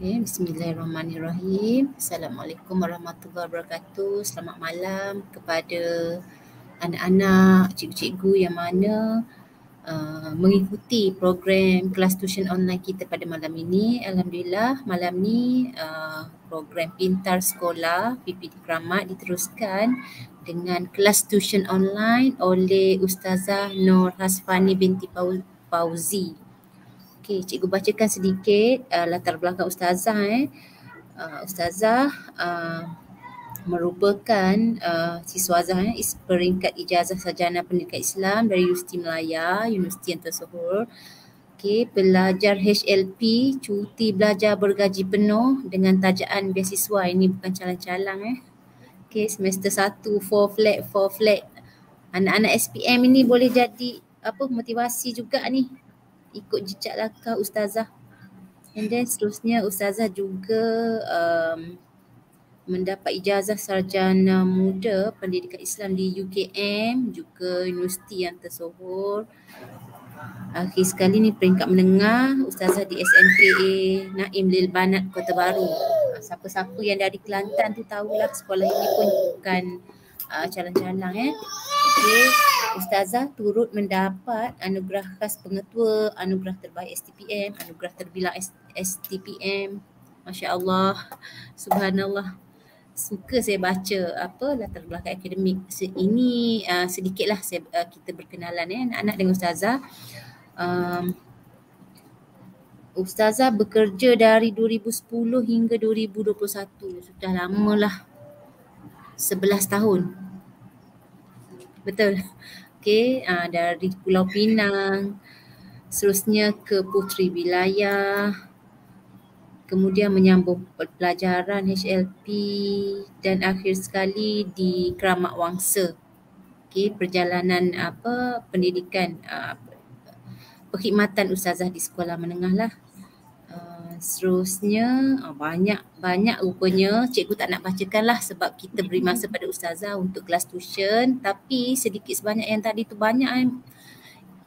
Okay, Bismillahirrahmanirrahim. Assalamualaikum warahmatullahi wabarakatuh. Selamat malam kepada anak-anak, cikgu-cikgu yang mana uh, mengikuti program kelas tuition online kita pada malam ini. Alhamdulillah, malam ni uh, program Pintar Sekolah PPT Keramat diteruskan dengan kelas tuition online oleh Ustazah Nur Hasfani binti Fauzi. Paul- Okey, cikgu bacakan sedikit uh, latar belakang ustazah eh. Uh, ustazah uh, merupakan uh, siswa ustazah eh, is peringkat ijazah sarjana pendidikan Islam dari Universiti Melaya, Universiti yang tersohor. Okey, pelajar HLP, cuti belajar bergaji penuh dengan tajaan beasiswa. Ini bukan calang-calang eh. Okey, semester 1, 4 flat, 4 flat. Anak-anak SPM ini boleh jadi apa motivasi juga ni ikut jejak langkah ustazah. And then seterusnya ustazah juga um, mendapat ijazah sarjana muda pendidikan Islam di UKM juga universiti yang tersohor. Akhir sekali ni peringkat menengah ustazah di SMKA Naim Lil Banat Kota Baru. Ah, siapa-siapa yang dari Kelantan tu tahulah sekolah ini pun bukan Uh, calang-calang eh. Okey, ustazah turut mendapat anugerah khas pengetua, anugerah terbaik STPM, anugerah terbilang STPM. Masya-Allah. Subhanallah suka saya baca apa latar belakang akademik. So, ini uh, sedikitlah saya, uh, kita berkenalan eh anak dengan ustazah. Um, ustazah bekerja dari 2010 hingga 2021. Sudah lamalah Sebelas tahun. Betul. Okey, uh, dari Pulau Pinang, seterusnya ke Puteri Wilayah, kemudian menyambung pelajaran HLP dan akhir sekali di Keramat Wangsa. Okey, perjalanan apa pendidikan uh, perkhidmatan ustazah di sekolah menengah lah seterusnya banyak-banyak ah, rupanya cikgu tak nak bacakan lah sebab kita beri masa pada ustazah untuk kelas tuition tapi sedikit sebanyak yang tadi tu banyak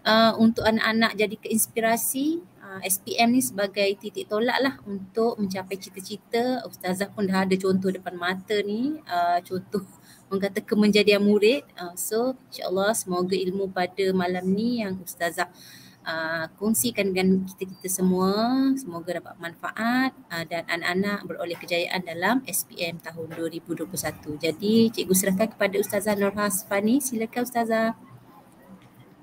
uh, untuk anak-anak jadi keinspirasi uh, ah, SPM ni sebagai titik tolak lah untuk mencapai cita-cita ustazah pun dah ada contoh depan mata ni uh, contoh orang kata kemenjadian murid uh, so insyaAllah semoga ilmu pada malam ni yang ustazah uh, Ah, kongsikan dengan kita-kita semua. Semoga dapat manfaat uh, dan anak-anak beroleh kejayaan dalam SPM tahun 2021. Jadi cikgu serahkan kepada Ustazah Norha Sfani. Silakan Ustazah.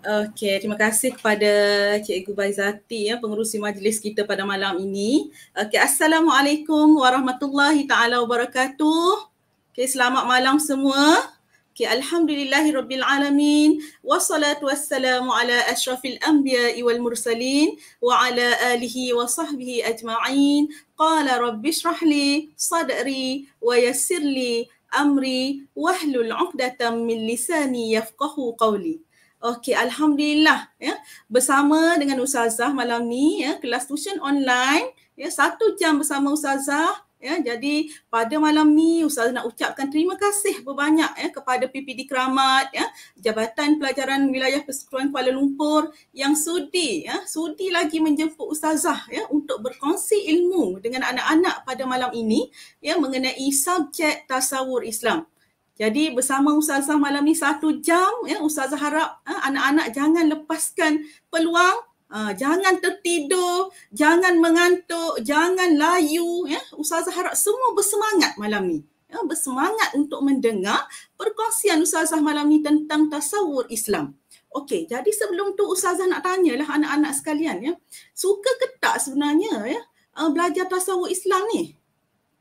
Okey, terima kasih kepada Cikgu Baizati ya pengerusi majlis kita pada malam ini. Okey, assalamualaikum warahmatullahi taala wabarakatuh. Okey, selamat malam semua. Okay, Alhamdulillahi Rabbil Alamin Wa salatu wassalamu ala ashrafil anbiya wal mursalin Wa ala alihi wa sahbihi ajma'in Qala rabbi shrahli sadri wa yassirli amri Wahlul uqdatan min lisani yafqahu qawli Okay, Alhamdulillah ya. Bersama dengan Ustazah malam ni ya, Kelas tuition online ya, Satu jam bersama Ustazah Ya, jadi pada malam ni Ustazah nak ucapkan terima kasih berbanyak ya, kepada PPD Keramat, ya, Jabatan Pelajaran Wilayah Persekutuan Kuala Lumpur yang sudi, ya, sudi lagi menjemput Ustazah ya, untuk berkongsi ilmu dengan anak-anak pada malam ini ya, mengenai subjek tasawur Islam. Jadi bersama Ustazah malam ni satu jam, ya, Ustazah harap ya, anak-anak jangan lepaskan peluang Ha, jangan tertidur, jangan mengantuk, jangan layu. Ya. Ustazah harap semua bersemangat malam ni. Ya, bersemangat untuk mendengar perkongsian Ustazah malam ni tentang tasawur Islam. Okey, jadi sebelum tu Ustazah nak tanyalah anak-anak sekalian ya. Suka ke tak sebenarnya ya eh, belajar tasawur Islam ni?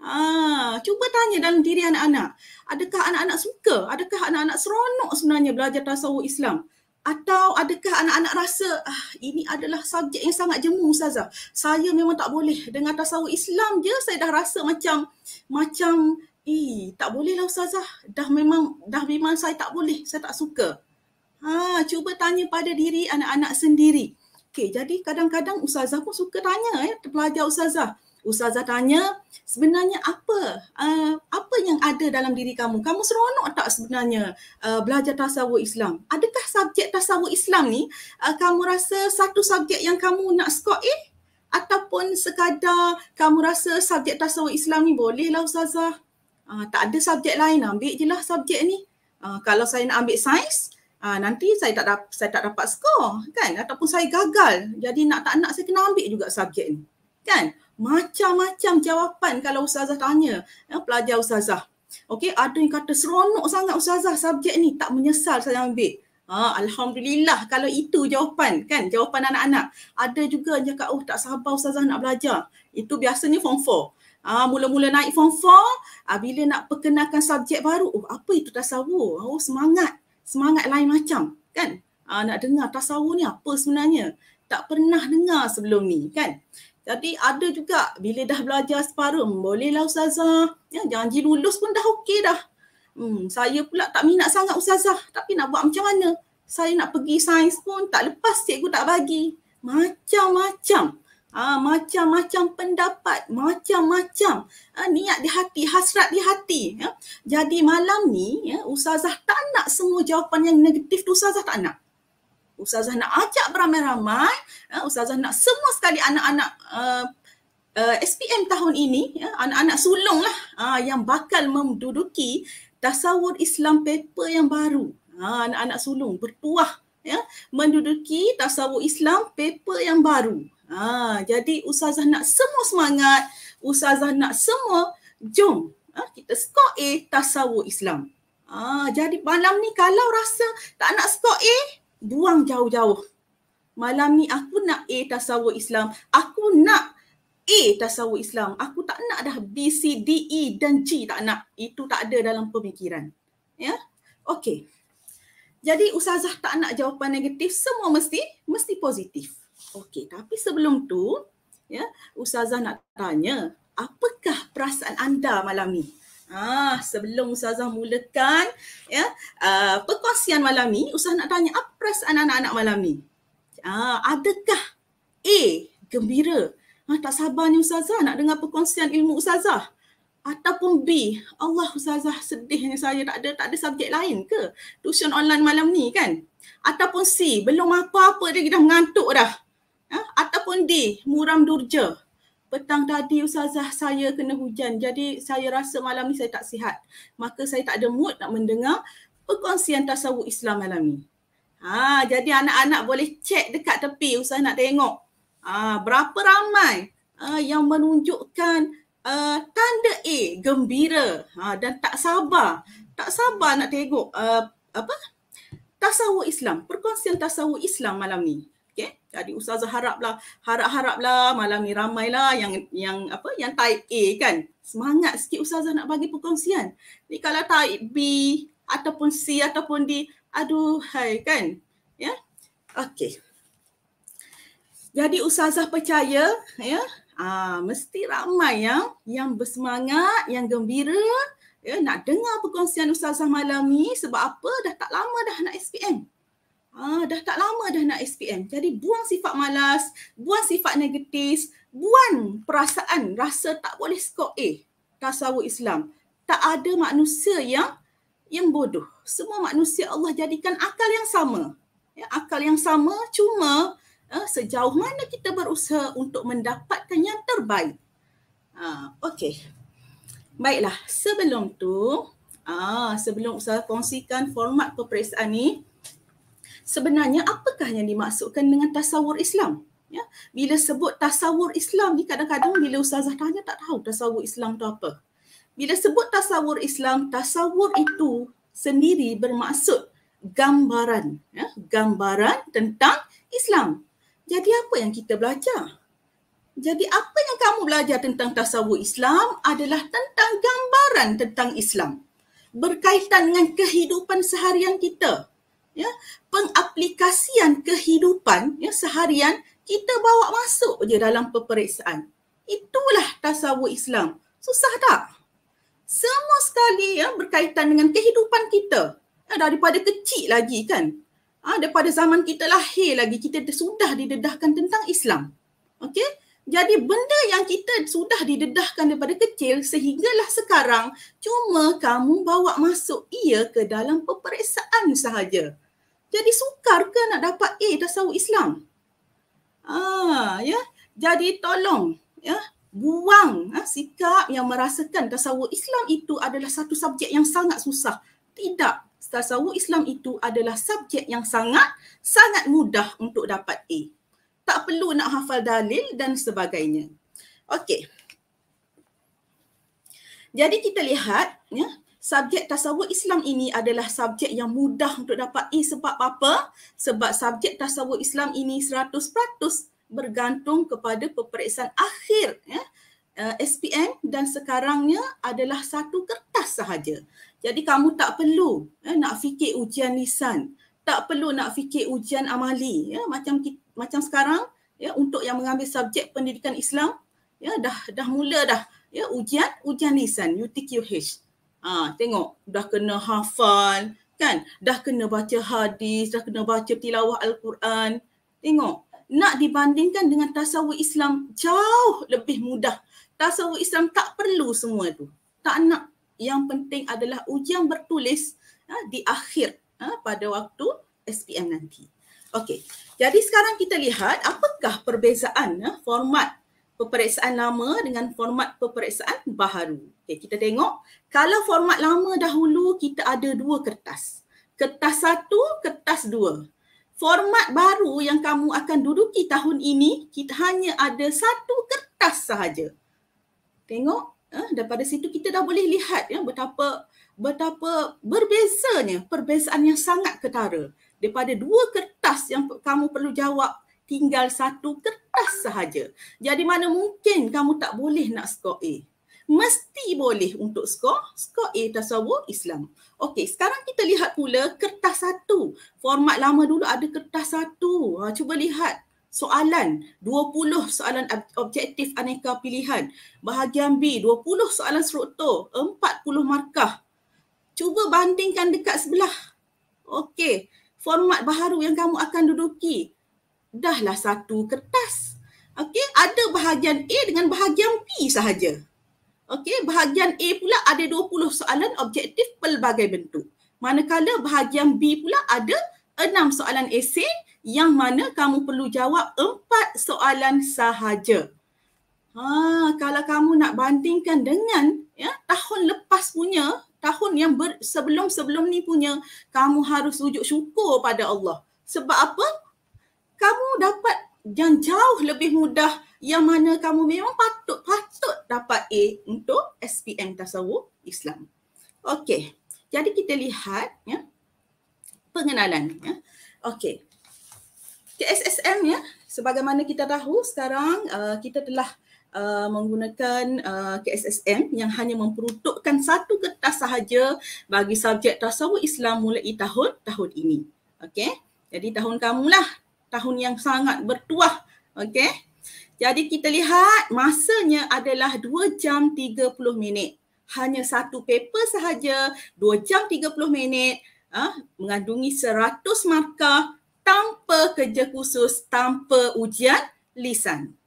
Ha, cuba tanya dalam diri anak-anak. Adakah anak-anak suka? Adakah anak-anak seronok sebenarnya belajar tasawur Islam? Atau adakah anak-anak rasa ah, ini adalah subjek yang sangat jemu Ustazah? Saya memang tak boleh. Dengan tasawuf Islam je saya dah rasa macam macam eh tak boleh lah Ustazah. Dah memang dah memang saya tak boleh. Saya tak suka. Ha, cuba tanya pada diri anak-anak sendiri. Okey, jadi kadang-kadang ustazah pun suka tanya ya, pelajar ustazah. Ustazah tanya, sebenarnya apa? Uh, apa yang ada dalam diri kamu? Kamu seronok tak sebenarnya uh, belajar tasawuf Islam? Adakah subjek tasawuf Islam ni uh, kamu rasa satu subjek yang kamu nak skor eh? Ataupun sekadar kamu rasa subjek tasawuf Islam ni bolehlah ustazah? Uh, tak ada subjek lain, ambil je lah subjek ni. Uh, kalau saya nak ambil sains, Uh, nanti saya tak saya tak dapat skor kan ataupun saya gagal jadi nak tak nak saya kena ambil juga subjek ni kan macam-macam jawapan kalau ustazah tanya ya, pelajar ustazah okey ada yang kata seronok sangat ustazah subjek ni tak menyesal saya ambil ha, alhamdulillah kalau itu jawapan kan jawapan anak-anak ada juga yang cakap oh tak sabar ustazah nak belajar itu biasanya form 4 Ha, mula-mula naik form 4, ha, ah, bila nak perkenalkan subjek baru, oh, apa itu tasawuf? Oh, semangat semangat lain macam kan uh, nak dengar tasawuf ni apa sebenarnya tak pernah dengar sebelum ni kan jadi ada juga bila dah belajar separuh hmm, bolehlah ustazah ya janji lulus pun dah okey dah hmm saya pula tak minat sangat ustazah tapi nak buat macam mana saya nak pergi sains pun tak lepas cikgu tak bagi macam-macam Ah, macam-macam pendapat, macam-macam ah, niat di hati, hasrat di hati. Ya. Jadi malam ni, ya, Ustazah tak nak semua jawapan yang negatif tu Ustazah tak nak. Ustazah nak ajak beramai-ramai, ya, Ustazah nak semua sekali anak-anak uh, ah, uh, ah, SPM tahun ini, ya, anak-anak sulung lah uh, yang bakal menduduki tasawur Islam paper yang baru. Ha, anak-anak sulung bertuah ya, menduduki tasawur Islam paper yang baru. Ha, jadi Ustazah nak semua semangat, Ustazah nak semua, jom ha, kita skor A tasawuf Islam. Ha, jadi malam ni kalau rasa tak nak skor A, buang jauh-jauh. Malam ni aku nak A tasawuf Islam, aku nak A tasawuf Islam. Aku tak nak dah B, C, D, E dan G tak nak. Itu tak ada dalam pemikiran. Ya? Okey. Jadi usazah tak nak jawapan negatif, semua mesti mesti positif. Okey, tapi sebelum tu, ya, Ustazah nak tanya, apakah perasaan anda malam ni? Ah, sebelum Ustazah mulakan ya, uh, perkongsian malam ni, Ustazah nak tanya apa perasaan anak-anak malam ni? Ah, adakah A, gembira? Ah, tak sabarnya Ustazah nak dengar perkongsian ilmu Ustazah? Ataupun B, Allah Ustazah sedihnya saya tak ada tak ada subjek lain ke? Tuition online malam ni kan? Ataupun C, belum apa-apa lagi dah mengantuk dah eh, ataupun D, muram durja. Petang tadi Ustazah saya kena hujan jadi saya rasa malam ni saya tak sihat. Maka saya tak ada mood nak mendengar perkongsian tasawuf Islam malam ni. Ha, jadi anak-anak boleh cek dekat tepi usaha nak tengok. Ha, berapa ramai uh, yang menunjukkan uh, tanda A gembira ha, dan tak sabar. Tak sabar nak tengok uh, apa? Tasawuf Islam, perkongsian tasawuf Islam malam ni. Jadi ustazah haraplah, harap-haraplah malam ni ramailah yang yang apa yang type A kan. Semangat sikit ustazah nak bagi perkongsian. Ni kalau type B ataupun C ataupun D, aduh hai kan. Ya. Okey. Jadi ustazah percaya ya, aa, ha, mesti ramai yang yang bersemangat, yang gembira ya nak dengar perkongsian ustazah malam ni sebab apa dah tak lama dah nak SPM. Ah, dah tak lama dah nak SPM. Jadi buang sifat malas, buang sifat negatif, buang perasaan rasa tak boleh skor A eh, tasawuf Islam. Tak ada manusia yang yang bodoh. Semua manusia Allah jadikan akal yang sama. Ya, akal yang sama cuma uh, sejauh mana kita berusaha untuk mendapatkan yang terbaik. Ha, Okey. Baiklah, sebelum tu, ah, sebelum saya kongsikan format peperiksaan ni, sebenarnya apakah yang dimaksudkan dengan tasawur Islam? Ya, bila sebut tasawur Islam ni kadang-kadang bila ustazah tanya tak tahu tasawur Islam tu apa. Bila sebut tasawur Islam, tasawur itu sendiri bermaksud gambaran, ya, gambaran tentang Islam. Jadi apa yang kita belajar? Jadi apa yang kamu belajar tentang tasawur Islam adalah tentang gambaran tentang Islam. Berkaitan dengan kehidupan seharian kita. Ya, pengaplikasian kehidupan ya seharian kita bawa masuk je dalam peperiksaan. Itulah tasawuf Islam. Susah tak? Semua sekali ya berkaitan dengan kehidupan kita. Ya, daripada kecil lagi kan. Ha, daripada zaman kita lahir lagi kita sudah didedahkan tentang Islam. Okey? Jadi benda yang kita sudah didedahkan daripada kecil sehinggalah sekarang cuma kamu bawa masuk ia ke dalam peperiksaan sahaja jadi sukar ke nak dapat A dasawuf Islam ah ya jadi tolong ya buang ha, sikap yang merasakan tasawuf Islam itu adalah satu subjek yang sangat susah tidak tasawuf Islam itu adalah subjek yang sangat sangat mudah untuk dapat A tak perlu nak hafal dalil dan sebagainya okey jadi kita lihat ya subjek tasawuf Islam ini adalah subjek yang mudah untuk dapati sebab apa? Sebab subjek tasawuf Islam ini 100% bergantung kepada peperiksaan akhir ya, eh, SPM dan sekarangnya adalah satu kertas sahaja. Jadi kamu tak perlu ya, nak fikir ujian lisan, tak perlu nak fikir ujian amali ya, macam macam sekarang ya untuk yang mengambil subjek pendidikan Islam ya dah dah mula dah ya ujian ujian lisan UTQH Ha, tengok, dah kena hafal, kan? Dah kena baca hadis, dah kena baca tilawah Al-Quran. Tengok, nak dibandingkan dengan tasawuf Islam jauh lebih mudah. Tasawuf Islam tak perlu semua tu. Tak nak. Yang penting adalah ujian bertulis ha, di akhir ha, pada waktu SPM nanti. Okey. Jadi sekarang kita lihat apakah perbezaan ha, format peperiksaan lama dengan format peperiksaan baharu. Okay, kita tengok kalau format lama dahulu kita ada dua kertas. Kertas satu, kertas dua. Format baru yang kamu akan duduki tahun ini, kita hanya ada satu kertas sahaja. Tengok, eh, daripada situ kita dah boleh lihat ya betapa betapa berbezanya, perbezaan yang sangat ketara. Daripada dua kertas yang kamu perlu jawab tinggal satu kertas sahaja. Jadi mana mungkin kamu tak boleh nak skor A? Mesti boleh untuk skor, skor A tasawuf Islam. Okey, sekarang kita lihat pula kertas satu. Format lama dulu ada kertas satu. Ha, cuba lihat soalan. 20 soalan objektif aneka pilihan. Bahagian B, 20 soalan struktur, 40 markah. Cuba bandingkan dekat sebelah. Okey, format baru yang kamu akan duduki dahlah satu kertas. Okey, ada bahagian A dengan bahagian P sahaja. Okey, bahagian A pula ada 20 soalan objektif pelbagai bentuk. Manakala bahagian B pula ada 6 soalan esei yang mana kamu perlu jawab 4 soalan sahaja. Ha, kalau kamu nak bandingkan dengan ya tahun lepas punya, tahun yang ber, sebelum-sebelum ni punya, kamu harus wujud syukur pada Allah. Sebab apa? kamu dapat yang jauh lebih mudah yang mana kamu memang patut patut dapat A untuk SPM tasawuf Islam. Okey. Jadi kita lihat ya pengenalan ya. Okey. KSSM ya sebagaimana kita tahu sekarang uh, kita telah Uh, menggunakan uh, KSSM yang hanya memperuntukkan satu kertas sahaja bagi subjek tasawuf Islam mulai tahun tahun ini. Okey. Jadi tahun kamu lah tahun yang sangat bertuah. Okey. Jadi kita lihat masanya adalah 2 jam 30 minit. Hanya satu paper sahaja 2 jam 30 minit ah mengandungi 100 markah tanpa kerja khusus, tanpa ujian lisan.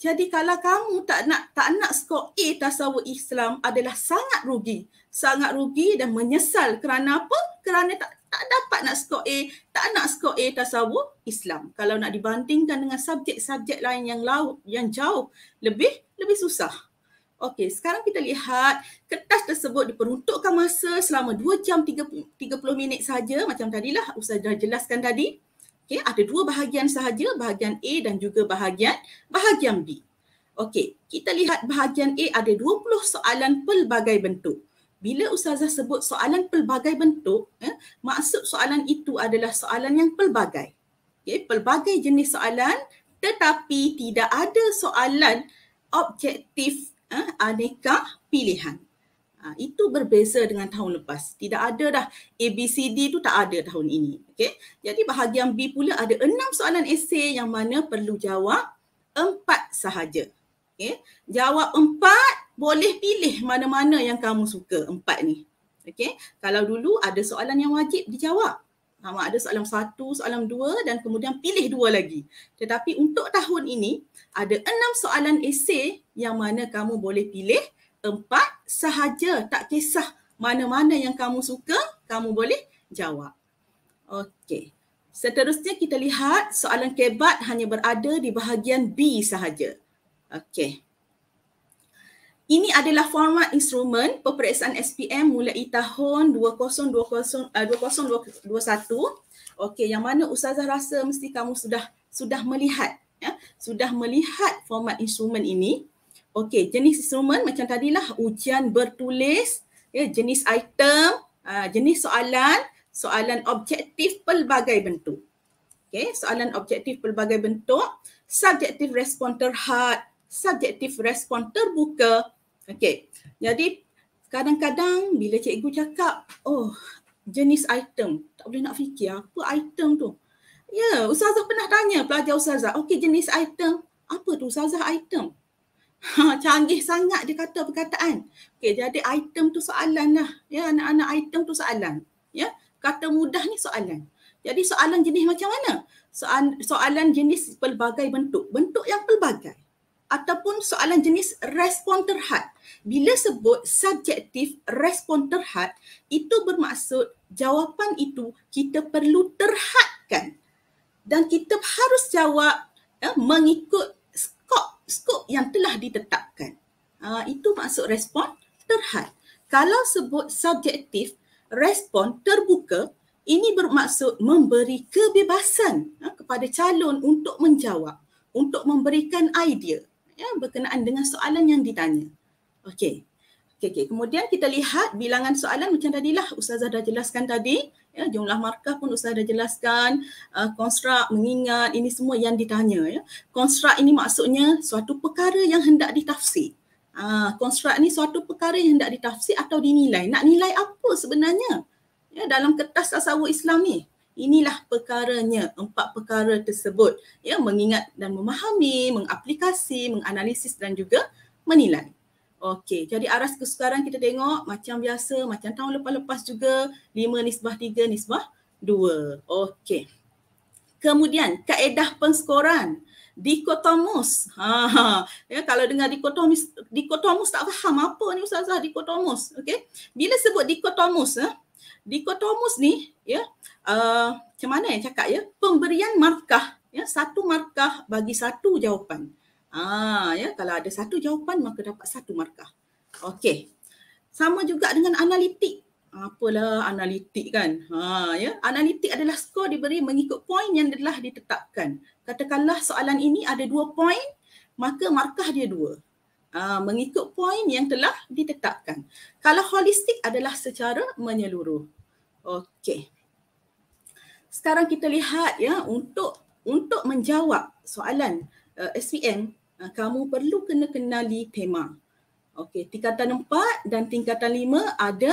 Jadi kalau kamu tak nak tak nak skor A tasawuf Islam adalah sangat rugi. Sangat rugi dan menyesal kerana apa? Kerana tak tak dapat nak skor A, tak nak skor A tasawuf Islam. Kalau nak dibandingkan dengan subjek-subjek lain yang laut, yang jauh, lebih lebih susah. Okey, sekarang kita lihat kertas tersebut diperuntukkan masa selama 2 jam 30, 30 minit saja macam tadilah Ustaz dah jelaskan tadi. Okey, ada dua bahagian sahaja, bahagian A dan juga bahagian bahagian B. Okey, kita lihat bahagian A ada 20 soalan pelbagai bentuk bila ustazah sebut soalan pelbagai bentuk eh, maksud soalan itu adalah soalan yang pelbagai okey ya, pelbagai jenis soalan tetapi tidak ada soalan objektif eh, aneka pilihan ha, itu berbeza dengan tahun lepas tidak ada dah A B C D tu tak ada tahun ini okey jadi bahagian B pula ada enam soalan esei yang mana perlu jawab empat sahaja okey jawab empat boleh pilih mana-mana yang kamu suka empat ni. Okey. Kalau dulu ada soalan yang wajib dijawab. Sama ada soalan satu, soalan dua dan kemudian pilih dua lagi. Tetapi untuk tahun ini ada enam soalan esei yang mana kamu boleh pilih empat sahaja tak kisah mana-mana yang kamu suka kamu boleh jawab. Okey. Seterusnya kita lihat soalan kebat hanya berada di bahagian B sahaja. Okey. Ini adalah format instrumen peperiksaan SPM mulai tahun 2020 2021. Eh, Okey, yang mana ustazah rasa mesti kamu sudah sudah melihat ya, sudah melihat format instrumen ini. Okey, jenis instrumen macam tadilah ujian bertulis, ya, jenis item, ha, jenis soalan, soalan objektif pelbagai bentuk. Okey, soalan objektif pelbagai bentuk, subjektif respon terhad, subjektif respon terbuka, Okey. Jadi kadang-kadang bila cikgu cakap, oh jenis item, tak boleh nak fikir apa item tu. Ya, yeah, Ustazah pernah tanya pelajar Ustazah, okey jenis item, apa tu Ustazah item? Ha, canggih sangat dia kata perkataan. Okey, jadi item tu soalan lah. Ya, yeah, anak-anak item tu soalan. Ya, yeah? kata mudah ni soalan. Jadi soalan jenis macam mana? Soalan, soalan jenis pelbagai bentuk. Bentuk yang pelbagai ataupun soalan jenis respon terhad. Bila sebut subjektif respon terhad, itu bermaksud jawapan itu kita perlu terhadkan dan kita harus jawab eh, mengikut skop skop yang telah ditetapkan. Uh, itu maksud respon terhad. Kalau sebut subjektif respon terbuka, ini bermaksud memberi kebebasan eh, kepada calon untuk menjawab, untuk memberikan idea ya berkenaan dengan soalan yang ditanya. Okey. Okey okay. kemudian kita lihat bilangan soalan macam tadilah ustazah dah jelaskan tadi ya jumlah markah pun ustazah dah jelaskan uh, konstruk mengingat ini semua yang ditanya ya konstruk ini maksudnya suatu perkara yang hendak ditafsir ah uh, ni suatu perkara yang hendak ditafsir atau dinilai nak nilai apa sebenarnya ya dalam kertas tasawuf Islam ni Inilah perkaranya, empat perkara tersebut ya mengingat dan memahami, mengaplikasi, menganalisis dan juga menilai. Okey, jadi aras kesukaran kita tengok macam biasa, macam tahun lepas-lepas juga, lima nisbah tiga nisbah dua. Okey. Kemudian kaedah penskoran dikotomus. Ha, ha. Ya, kalau dengar dikotomus, dikotomus tak faham apa ni Ustazah dikotomus. Okey. Bila sebut dikotomus, eh, Dikotomus ni ya uh, macam mana yang cakap ya pemberian markah ya satu markah bagi satu jawapan. Ah ya kalau ada satu jawapan maka dapat satu markah. Okey. Sama juga dengan analitik. Apalah analitik kan? Ha ya, analitik adalah skor diberi mengikut poin yang telah ditetapkan. Katakanlah soalan ini ada dua poin, maka markah dia dua. Ah, mengikut poin yang telah ditetapkan. Kalau holistik adalah secara menyeluruh. Okey. Sekarang kita lihat ya untuk untuk menjawab soalan uh, eh, SPM uh, ah, kamu perlu kena kenali tema. Okey, tingkatan 4 dan tingkatan 5 ada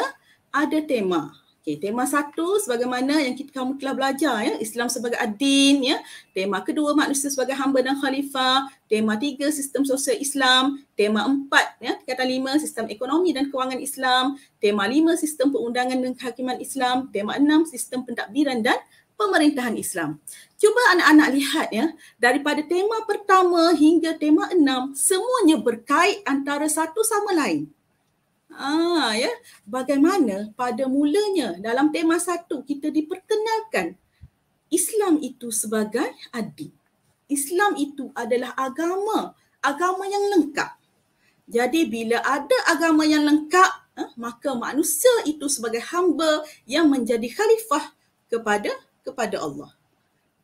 ada tema. Okay, tema satu sebagaimana yang kita kamu telah belajar ya Islam sebagai adin ya tema kedua manusia sebagai hamba dan khalifah tema tiga sistem sosial Islam tema empat ya kata lima sistem ekonomi dan kewangan Islam tema lima sistem perundangan dan kehakiman Islam tema enam sistem pentadbiran dan pemerintahan Islam. Cuba anak-anak lihat ya, daripada tema pertama hingga tema enam, semuanya berkait antara satu sama lain. Ah ya, bagaimana pada mulanya dalam tema satu kita diperkenalkan Islam itu sebagai adi. Islam itu adalah agama, agama yang lengkap. Jadi bila ada agama yang lengkap, eh, maka manusia itu sebagai hamba yang menjadi khalifah kepada kepada Allah.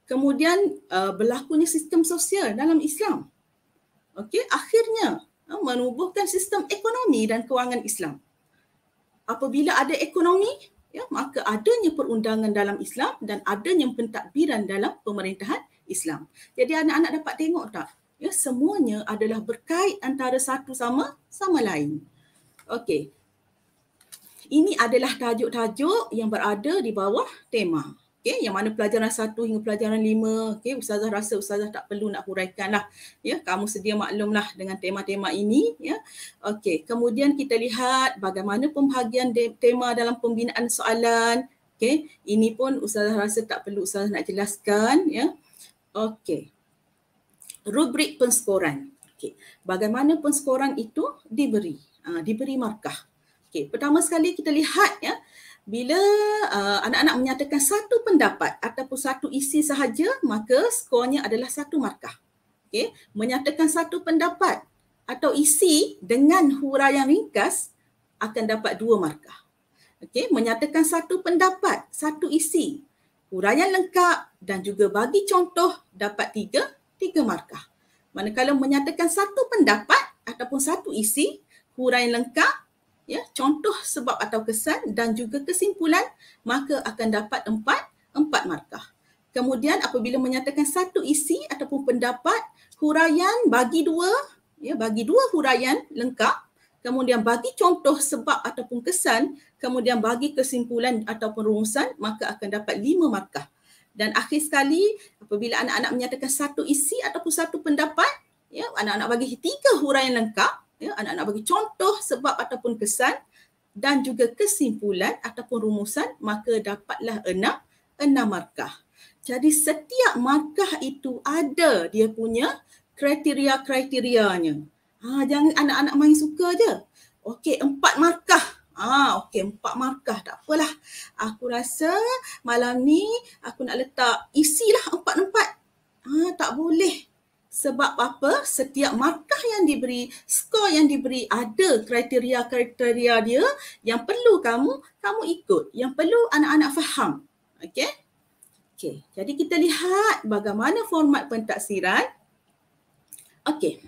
Kemudian uh, berlakunya sistem sosial dalam Islam. Okey, akhirnya Ah, menubuhkan sistem ekonomi dan kewangan Islam. Apabila ada ekonomi, ya, maka adanya perundangan dalam Islam dan adanya pentadbiran dalam pemerintahan Islam. Jadi anak-anak dapat tengok tak? Ya, semuanya adalah berkait antara satu sama sama lain. Okey. Ini adalah tajuk-tajuk yang berada di bawah tema okay, yang mana pelajaran satu hingga pelajaran lima, okay, ustazah rasa ustazah tak perlu nak huraikan lah ya yeah, kamu sedia maklumlah dengan tema-tema ini ya yeah. okey kemudian kita lihat bagaimana pembahagian tema dalam pembinaan soalan okey ini pun ustazah rasa tak perlu ustazah nak jelaskan ya yeah. okey rubrik penskoran okey bagaimana penskoran itu diberi uh, diberi markah okey pertama sekali kita lihat ya yeah bila uh, anak-anak menyatakan satu pendapat ataupun satu isi sahaja maka skornya adalah satu markah Okay? menyatakan satu pendapat atau isi dengan yang ringkas akan dapat dua markah Okay? menyatakan satu pendapat satu isi huraian lengkap dan juga bagi contoh dapat tiga tiga markah manakala menyatakan satu pendapat ataupun satu isi yang lengkap ya contoh sebab atau kesan dan juga kesimpulan maka akan dapat empat empat markah kemudian apabila menyatakan satu isi ataupun pendapat huraian bagi dua ya bagi dua huraian lengkap kemudian bagi contoh sebab ataupun kesan kemudian bagi kesimpulan ataupun rumusan maka akan dapat lima markah dan akhir sekali apabila anak-anak menyatakan satu isi ataupun satu pendapat ya anak-anak bagi tiga huraian lengkap ya anak-anak bagi contoh sebab ataupun kesan dan juga kesimpulan ataupun rumusan maka dapatlah enam enam markah jadi setiap markah itu ada dia punya kriteria-kriterianya ha jangan anak-anak main suka je okey empat markah Ah, okey, empat markah tak apalah. Aku rasa malam ni aku nak letak isilah empat-empat. Ah, tak boleh sebab apa setiap markah yang diberi skor yang diberi ada kriteria-kriteria dia yang perlu kamu kamu ikut yang perlu anak-anak faham okey okey jadi kita lihat bagaimana format pentaksiran okey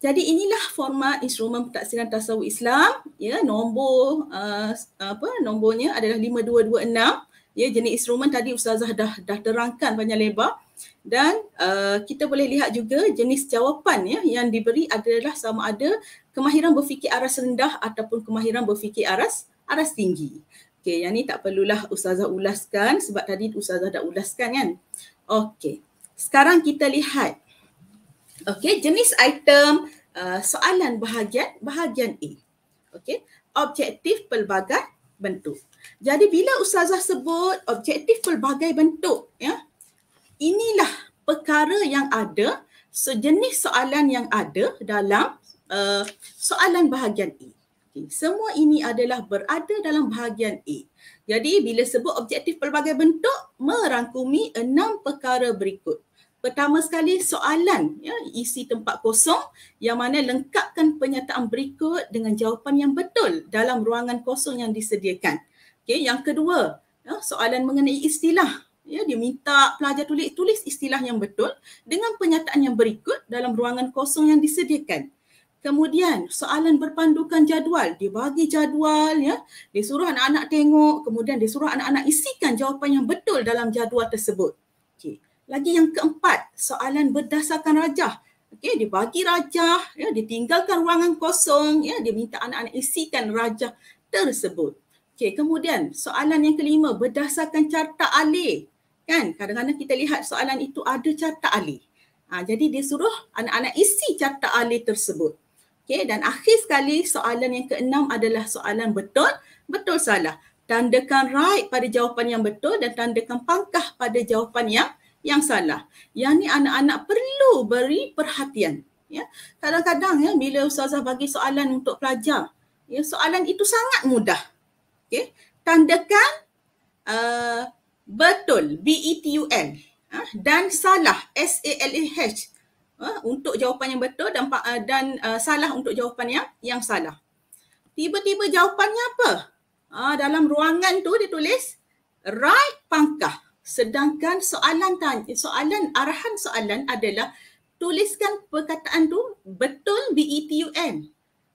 jadi inilah format instrumen pentaksiran tasawuf Islam ya nombor uh, apa nombornya adalah 5226 ya jenis instrumen tadi ustazah dah dah terangkan banyak lebar dan uh, kita boleh lihat juga jenis jawapan ya yang diberi adalah sama ada kemahiran berfikir aras rendah ataupun kemahiran berfikir aras aras tinggi. Okey, yang ni tak perlulah ustazah ulaskan sebab tadi ustazah dah ulaskan kan. Okey. Sekarang kita lihat okey jenis item uh, soalan bahagian bahagian A. Okey, objektif pelbagai bentuk. Jadi bila ustazah sebut objektif pelbagai bentuk ya, inilah perkara yang ada sejenis soalan yang ada dalam uh, soalan bahagian A. Okay. Semua ini adalah berada dalam bahagian A. Jadi bila sebut objektif pelbagai bentuk merangkumi enam perkara berikut. Pertama sekali soalan ya isi tempat kosong yang mana lengkapkan penyataan berikut dengan jawapan yang betul dalam ruangan kosong yang disediakan. Okay. yang kedua ya, soalan mengenai istilah ya dia minta pelajar tulis tulis istilah yang betul dengan penyataan yang berikut dalam ruangan kosong yang disediakan kemudian soalan berpandukan jadual dia bagi jadual ya dia suruh anak-anak tengok kemudian dia suruh anak-anak isikan jawapan yang betul dalam jadual tersebut okey lagi yang keempat soalan berdasarkan rajah okey dia bagi rajah ya dia tinggalkan ruangan kosong ya dia minta anak-anak isikan rajah tersebut Okey, kemudian soalan yang kelima berdasarkan carta alih kan kadang-kadang kita lihat soalan itu ada carta alih ha, jadi dia suruh anak-anak isi carta alih tersebut okey dan akhir sekali soalan yang keenam adalah soalan betul betul salah tandakan right pada jawapan yang betul dan tandakan pangkah pada jawapan yang yang salah yang ni anak-anak perlu beri perhatian ya kadang-kadang ya bila ustazah bagi soalan untuk pelajar ya soalan itu sangat mudah okey tandakan uh, Betul, B-E-T-U-N. Ha? Dan salah, S-A-L-A-H. Ha? Untuk jawapan yang betul dan eh, dan eh, salah untuk jawapan yang, yang salah. Tiba-tiba jawapannya apa? Ha? Dalam ruangan tu ditulis, right pangkah. Sedangkan soalan tanya, soalan arahan soalan adalah tuliskan perkataan tu betul B E T U N.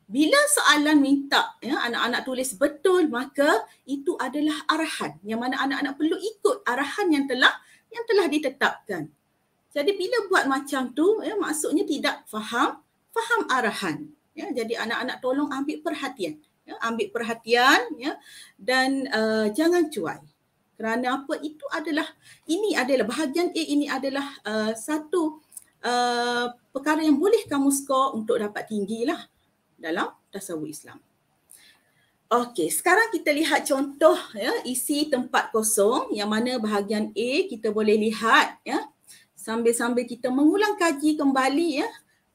Bila soalan minta ya, anak-anak tulis betul maka itu adalah arahan yang mana anak-anak perlu ikut arahan yang telah yang telah ditetapkan. Jadi bila buat macam tu ya, maksudnya tidak faham faham arahan. Ya, jadi anak-anak tolong ambil perhatian. Ya, ambil perhatian ya, dan uh, jangan cuai. Kerana apa itu adalah ini adalah bahagian A ini adalah uh, satu uh, perkara yang boleh kamu skor untuk dapat tinggi lah dalam tasawuf Islam. Okey, sekarang kita lihat contoh ya isi tempat kosong yang mana bahagian A kita boleh lihat ya sambil-sambil kita mengulang kaji kembali ya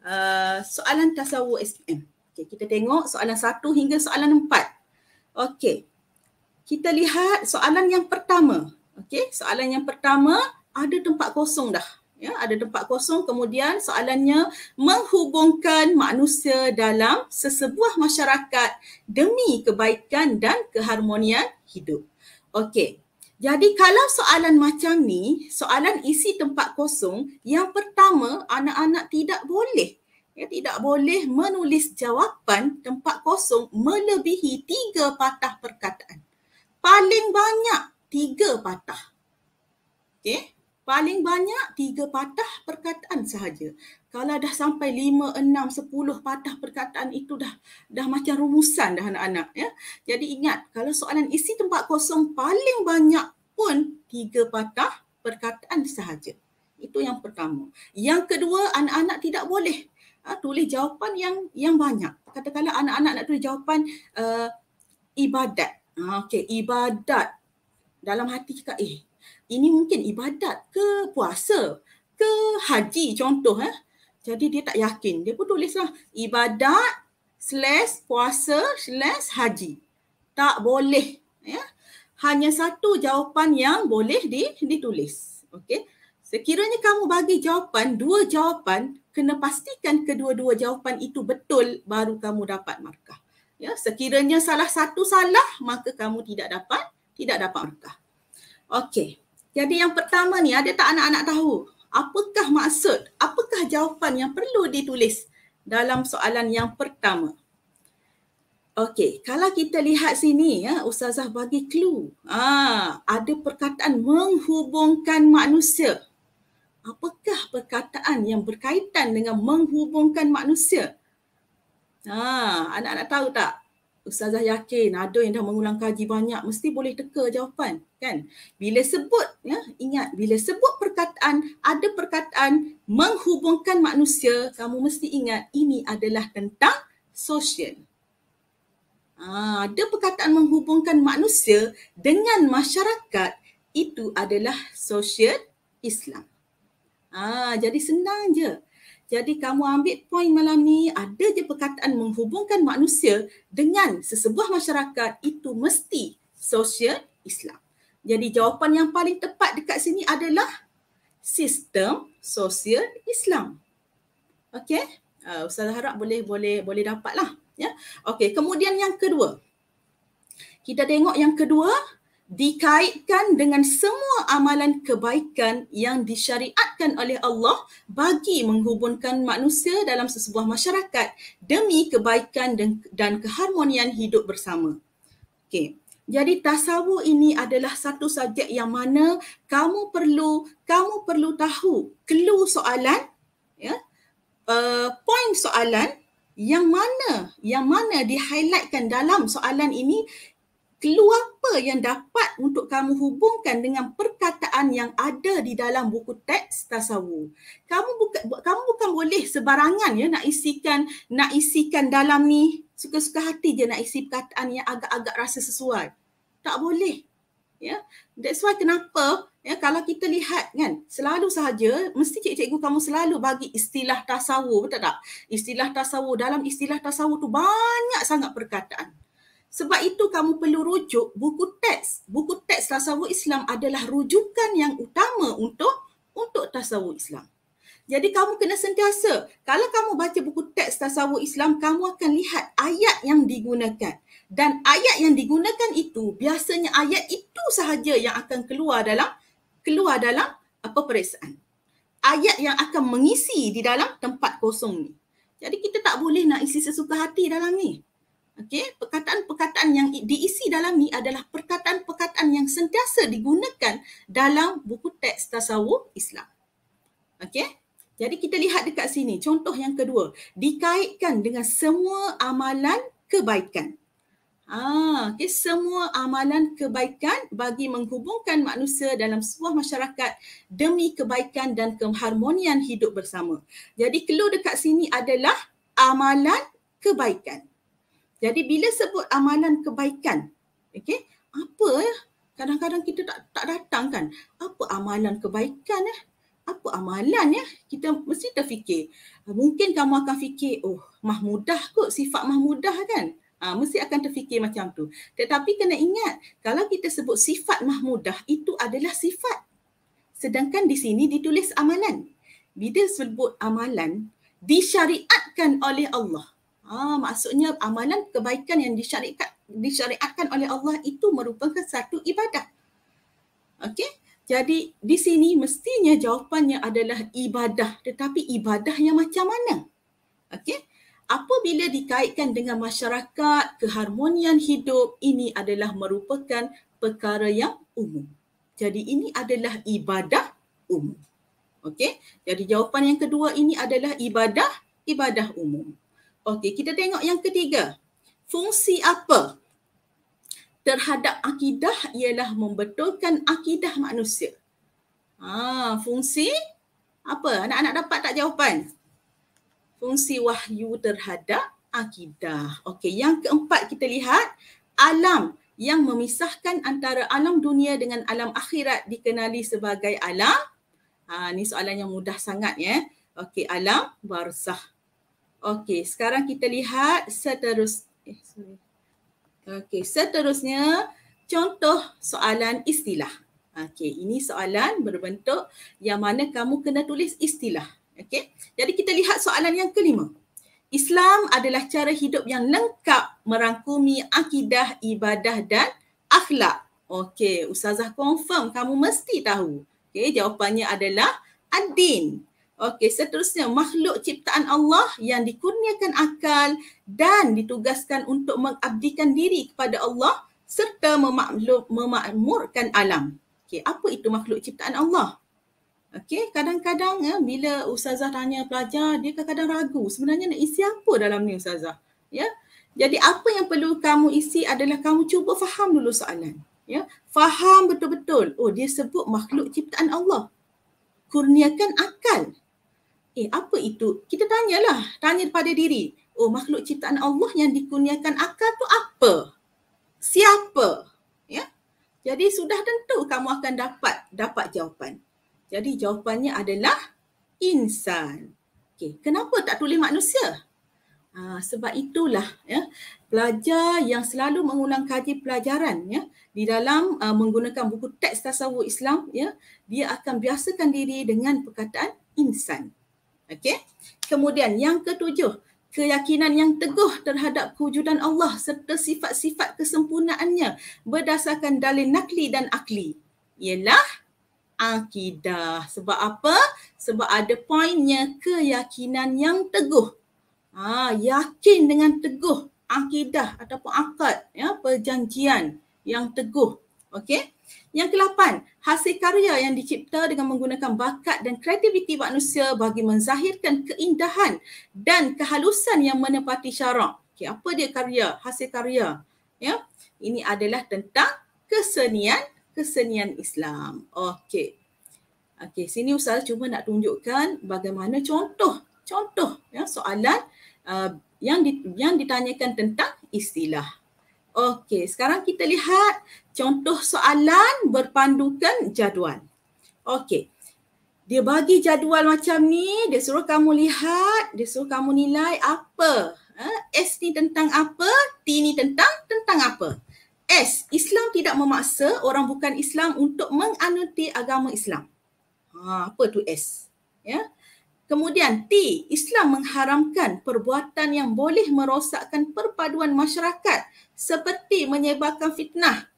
uh, soalan tasawuf SPM. Okey, kita tengok soalan 1 hingga soalan 4. Okey. Kita lihat soalan yang pertama. Okey, soalan yang pertama ada tempat kosong dah ya ada tempat kosong kemudian soalannya menghubungkan manusia dalam sesebuah masyarakat demi kebaikan dan keharmonian hidup okey jadi kalau soalan macam ni soalan isi tempat kosong yang pertama anak-anak tidak boleh ya tidak boleh menulis jawapan tempat kosong melebihi tiga patah perkataan paling banyak tiga patah okey paling banyak tiga patah perkataan sahaja. Kalau dah sampai lima, enam, sepuluh patah perkataan itu dah dah macam rumusan dah anak-anak. Ya. Jadi ingat, kalau soalan isi tempat kosong paling banyak pun tiga patah perkataan sahaja. Itu yang pertama. Yang kedua, anak-anak tidak boleh ha, tulis jawapan yang yang banyak. Katakanlah anak-anak nak tulis jawapan uh, ibadat. Ha, okay, ibadat. Dalam hati cakap, eh ini mungkin ibadat ke puasa ke haji contoh eh jadi dia tak yakin dia pun tulislah ibadat slash puasa slash haji tak boleh ya hanya satu jawapan yang boleh di, ditulis okey sekiranya kamu bagi jawapan dua jawapan kena pastikan kedua-dua jawapan itu betul baru kamu dapat markah ya sekiranya salah satu salah maka kamu tidak dapat tidak dapat markah Okey. Jadi yang pertama ni ada tak anak-anak tahu apakah maksud, apakah jawapan yang perlu ditulis dalam soalan yang pertama? Okey, kalau kita lihat sini ya, ustazah bagi clue. Ah, ada perkataan menghubungkan manusia. Apakah perkataan yang berkaitan dengan menghubungkan manusia? Ha, anak-anak tahu tak? Ustazah yakin ada yang dah mengulang kaji banyak mesti boleh teka jawapan kan bila sebut ya ingat bila sebut perkataan ada perkataan menghubungkan manusia kamu mesti ingat ini adalah tentang sosial ha, ada perkataan menghubungkan manusia dengan masyarakat itu adalah sosial Islam ha, jadi senang je jadi kamu ambil poin malam ni, ada je perkataan menghubungkan manusia dengan sesebuah masyarakat itu mesti sosial Islam. Jadi jawapan yang paling tepat dekat sini adalah sistem sosial Islam. Okey? Uh, ah, Ustazah harap boleh boleh boleh dapatlah, ya. Okey, kemudian yang kedua. Kita tengok yang kedua, dikaitkan dengan semua amalan kebaikan yang disyariatkan oleh Allah bagi menghubungkan manusia dalam sesebuah masyarakat demi kebaikan dan, dan keharmonian hidup bersama. Okey. Jadi tasawuf ini adalah satu subjek yang mana kamu perlu kamu perlu tahu clue soalan ya uh, point soalan yang mana yang mana di-highlightkan dalam soalan ini clue apa yang dapat untuk kamu hubungkan dengan perkataan yang ada di dalam buku teks tasawuf. Kamu bukan kamu bukan boleh sebarangan ya nak isikan nak isikan dalam ni suka-suka hati je nak isi perkataan yang agak-agak rasa sesuai. Tak boleh. Ya. That's why kenapa ya kalau kita lihat kan selalu saja mesti cikgu-cikgu kamu selalu bagi istilah tasawuf betul tak? Istilah tasawuf dalam istilah tasawuf tu banyak sangat perkataan. Sebab itu kamu perlu rujuk buku teks. Buku teks tasawuf Islam adalah rujukan yang utama untuk untuk tasawuf Islam. Jadi kamu kena sentiasa, kalau kamu baca buku teks tasawuf Islam, kamu akan lihat ayat yang digunakan. Dan ayat yang digunakan itu, biasanya ayat itu sahaja yang akan keluar dalam keluar dalam apa periksaan. Ayat yang akan mengisi di dalam tempat kosong ni. Jadi kita tak boleh nak isi sesuka hati dalam ni. Okey, perkataan-perkataan yang diisi dalam ni adalah perkataan-perkataan yang sentiasa digunakan dalam buku teks tasawuf Islam. Okey? Jadi kita lihat dekat sini contoh yang kedua, dikaitkan dengan semua amalan kebaikan. Ah, okay. semua amalan kebaikan bagi menghubungkan manusia dalam sebuah masyarakat demi kebaikan dan keharmonian hidup bersama. Jadi clue dekat sini adalah amalan kebaikan. Jadi bila sebut amalan kebaikan, okey, apa ya? Kadang-kadang kita tak tak datang kan. Apa amalan kebaikan ya? Apa amalan ya? Kita mesti terfikir. Ah, mungkin kamu akan fikir, oh, mahmudah kot, sifat mahmudah kan. Ha, mesti akan terfikir macam tu. Tetapi kena ingat, kalau kita sebut sifat mahmudah, itu adalah sifat. Sedangkan di sini ditulis amalan. Bila sebut amalan, disyariatkan oleh Allah. Ah, maksudnya amalan kebaikan yang disyariat disyariatkan oleh Allah itu merupakan satu ibadah. Okey? Jadi di sini mestinya jawapannya adalah ibadah. Tetapi ibadah yang macam mana? Okey? Apabila dikaitkan dengan masyarakat, keharmonian hidup, ini adalah merupakan perkara yang umum. Jadi ini adalah ibadah umum. Okey? Jadi jawapan yang kedua ini adalah ibadah ibadah umum. Okey, kita tengok yang ketiga. Fungsi apa? Terhadap akidah ialah membetulkan akidah manusia. Ha, fungsi apa? Anak-anak dapat tak jawapan? Fungsi wahyu terhadap akidah. Okey, yang keempat kita lihat alam yang memisahkan antara alam dunia dengan alam akhirat dikenali sebagai alam. Ha, ni soalan yang mudah sangat ya. Okey, alam barzah. Okey, sekarang kita lihat seterus eh sorry. Okey, seterusnya contoh soalan istilah. Okey, ini soalan berbentuk yang mana kamu kena tulis istilah. Okey. Jadi kita lihat soalan yang kelima. Islam adalah cara hidup yang lengkap merangkumi akidah, ibadah dan akhlak. Okey, ustazah confirm kamu mesti tahu. Okey, jawapannya adalah ad-din. Okey, seterusnya makhluk ciptaan Allah yang dikurniakan akal dan ditugaskan untuk mengabdikan diri kepada Allah serta memaklum, memakmurkan alam. Okey, apa itu makhluk ciptaan Allah? Okey, kadang-kadang ya, bila ustazah tanya pelajar, dia kadang-kadang ragu sebenarnya nak isi apa dalam ni ustazah. Ya. Jadi apa yang perlu kamu isi adalah kamu cuba faham dulu soalan. Ya, faham betul-betul. Oh, dia sebut makhluk ciptaan Allah. Kurniakan akal. Eh apa itu? Kita tanyalah, tanya pada diri. Oh makhluk ciptaan Allah yang dikurniakan akal tu apa? Siapa? Ya. Jadi sudah tentu kamu akan dapat dapat jawapan. Jadi jawapannya adalah insan. Okey, kenapa tak tulis manusia? Ha, sebab itulah ya pelajar yang selalu mengulang kaji pelajaran ya di dalam uh, menggunakan buku teks tasawuf Islam ya dia akan biasakan diri dengan perkataan insan Okey. Kemudian yang ketujuh, keyakinan yang teguh terhadap kewujudan Allah serta sifat-sifat kesempurnaannya berdasarkan dalil nakli dan akli ialah akidah. Sebab apa? Sebab ada poinnya keyakinan yang teguh. Ha, yakin dengan teguh akidah ataupun akad ya perjanjian yang teguh. Okey? Yang ke-8, hasil karya yang dicipta dengan menggunakan bakat dan kreativiti manusia bagi menzahirkan keindahan dan kehalusan yang menepati syarak. Okay, apa dia karya? Hasil karya. Ya. Ini adalah tentang kesenian, kesenian Islam. Okey. Okey, sini Ustaz cuma nak tunjukkan bagaimana contoh, contoh ya soalan uh, yang di, yang ditanyakan tentang istilah. Okey, sekarang kita lihat contoh soalan berpandukan jadual. Okey. Dia bagi jadual macam ni, dia suruh kamu lihat, dia suruh kamu nilai apa? Ha? S ni tentang apa? T ni tentang tentang apa? S, Islam tidak memaksa orang bukan Islam untuk menganuti agama Islam. Ha, apa tu S? Ya. Kemudian T, Islam mengharamkan perbuatan yang boleh merosakkan perpaduan masyarakat seperti menyebarkan fitnah.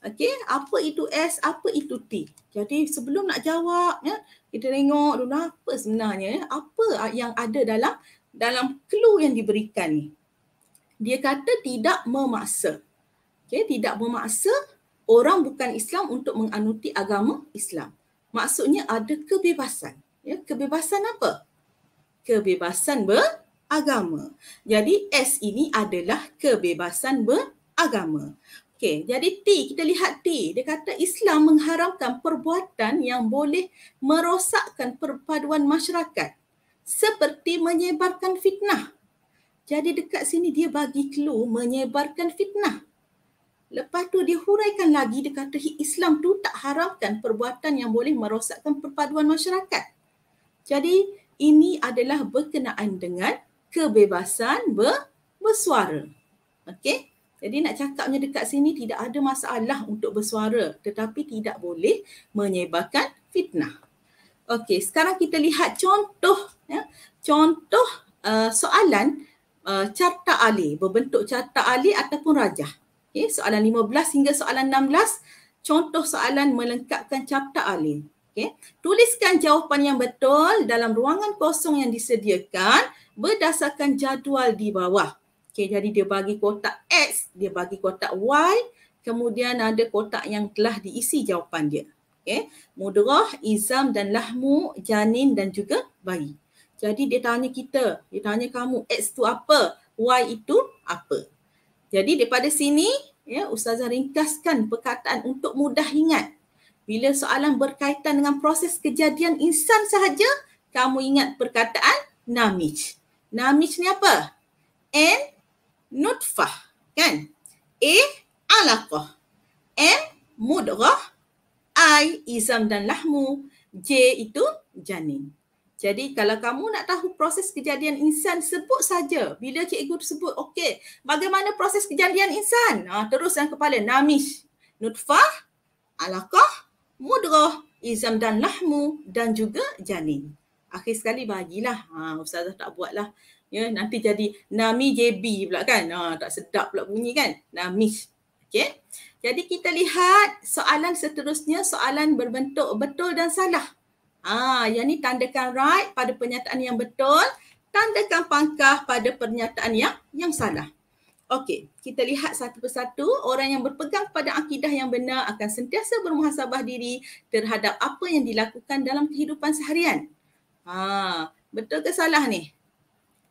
Okey, apa itu S, apa itu T. Jadi sebelum nak jawab, ya, kita tengok dulu apa sebenarnya, ya, apa yang ada dalam dalam clue yang diberikan ni. Dia kata tidak memaksa. Okey, tidak memaksa orang bukan Islam untuk menganuti agama Islam. Maksudnya ada kebebasan ya kebebasan apa kebebasan beragama jadi s ini adalah kebebasan beragama okey jadi t kita lihat t dia kata Islam mengharamkan perbuatan yang boleh merosakkan perpaduan masyarakat seperti menyebarkan fitnah jadi dekat sini dia bagi clue menyebarkan fitnah Lepas tu dia huraikan lagi dia kata Islam tu tak haramkan perbuatan yang boleh merosakkan perpaduan masyarakat. Jadi ini adalah berkenaan dengan kebebasan ber, bersuara. Okey. Jadi nak cakapnya dekat sini tidak ada masalah untuk bersuara tetapi tidak boleh menyebabkan fitnah. Okey, sekarang kita lihat contoh ya. Contoh uh, soalan uh, carta ali berbentuk carta ali ataupun rajah. Okey, soalan 15 hingga soalan 16 contoh soalan melengkapkan carta ali. Okay. Tuliskan jawapan yang betul dalam ruangan kosong yang disediakan berdasarkan jadual di bawah. Okay, jadi dia bagi kotak X, dia bagi kotak Y, kemudian ada kotak yang telah diisi jawapan dia. Okay. Mudrah, izam dan lahmu, janin dan juga bayi. Jadi dia tanya kita, dia tanya kamu X itu apa, Y itu apa. Jadi daripada sini, ya, Ustazah ringkaskan perkataan untuk mudah ingat. Bila soalan berkaitan dengan proses kejadian insan sahaja, kamu ingat perkataan namij. Namij ni apa? N nutfah, kan? A alaqah. M mudghah. I izam dan lahmu. J itu janin. Jadi kalau kamu nak tahu proses kejadian insan sebut saja. Bila cikgu sebut okey, bagaimana proses kejadian insan? Ha, ah, terus kepala namish, nutfah, alaqah, mudrah, izam dan lahmu dan juga janin. Akhir sekali bagilah. Ha, Ustazah tak buatlah. Ya, nanti jadi nami JB pula kan. Ha, tak sedap pula bunyi kan. Nami. Okay. Jadi kita lihat soalan seterusnya soalan berbentuk betul dan salah. Ha, yang ni tandakan right pada pernyataan yang betul. Tandakan pangkah pada pernyataan yang yang salah. Okey, kita lihat satu persatu orang yang berpegang pada akidah yang benar akan sentiasa bermuhasabah diri terhadap apa yang dilakukan dalam kehidupan seharian. Ha, betul ke salah ni?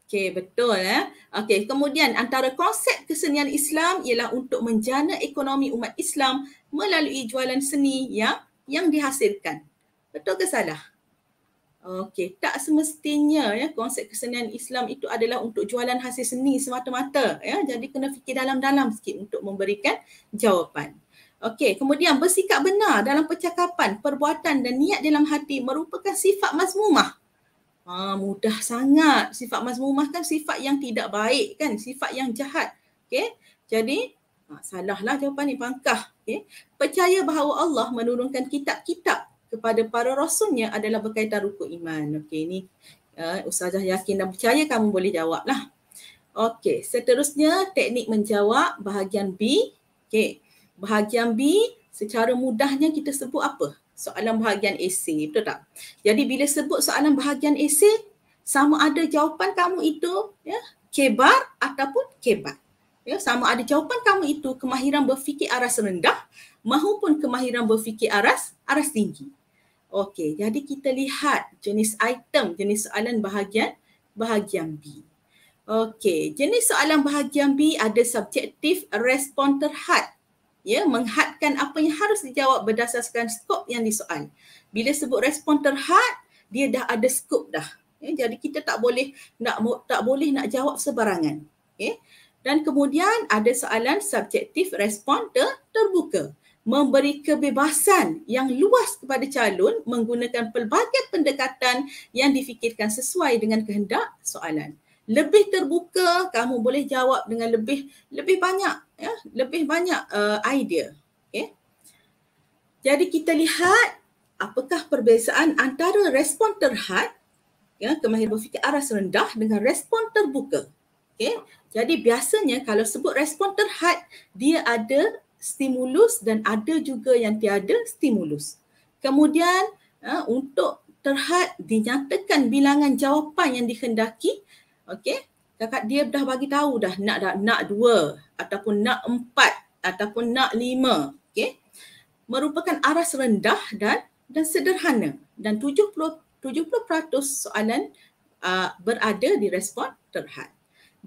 Okey, betul eh. Okey, kemudian antara konsep kesenian Islam ialah untuk menjana ekonomi umat Islam melalui jualan seni yang yang dihasilkan. Betul ke salah? Okey, tak semestinya ya konsep kesenian Islam itu adalah untuk jualan hasil seni semata-mata ya. Jadi kena fikir dalam-dalam sikit untuk memberikan jawapan. Okey, kemudian bersikap benar dalam percakapan, perbuatan dan niat dalam hati merupakan sifat mazmumah. Ha, mudah sangat. Sifat mazmumah kan sifat yang tidak baik kan, sifat yang jahat. Okey. Jadi ha, salahlah jawapan ni pangkah. Okey. Percaya bahawa Allah menurunkan kitab-kitab kepada para rasulnya adalah berkaitan rukun iman. Okey ni uh, eh, usahajah yakin dan percaya kamu boleh jawab lah. Okey, seterusnya teknik menjawab bahagian B. Okey, bahagian B secara mudahnya kita sebut apa? Soalan bahagian esei, betul tak? Jadi bila sebut soalan bahagian esei, sama ada jawapan kamu itu ya, kebar ataupun kebat. Ya, sama ada jawapan kamu itu kemahiran berfikir aras rendah maupun kemahiran berfikir aras aras tinggi. Okey, jadi kita lihat jenis item, jenis soalan bahagian bahagian B. Okey, jenis soalan bahagian B ada subjektif respon terhad. Ya, menghadkan apa yang harus dijawab berdasarkan skop yang disoal. Bila sebut respon terhad, dia dah ada skop dah. Ya, jadi kita tak boleh nak tak boleh nak jawab sebarangan. Okey. Ya, dan kemudian ada soalan subjektif respon ter, terbuka memberi kebebasan yang luas kepada calon menggunakan pelbagai pendekatan yang difikirkan sesuai dengan kehendak soalan. Lebih terbuka, kamu boleh jawab dengan lebih lebih banyak ya, lebih banyak uh, idea. Okay. Ya. Jadi kita lihat apakah perbezaan antara respon terhad ya kemahiran berfikir aras rendah dengan respon terbuka. Okay. Ya. Jadi biasanya kalau sebut respon terhad dia ada stimulus dan ada juga yang tiada stimulus. Kemudian uh, untuk terhad dinyatakan bilangan jawapan yang dikehendaki, okey? Kakak dia dah bagi tahu dah nak dah nak dua ataupun nak empat ataupun nak lima, okey? Merupakan aras rendah dan dan sederhana dan 70 70% soalan uh, berada di respon terhad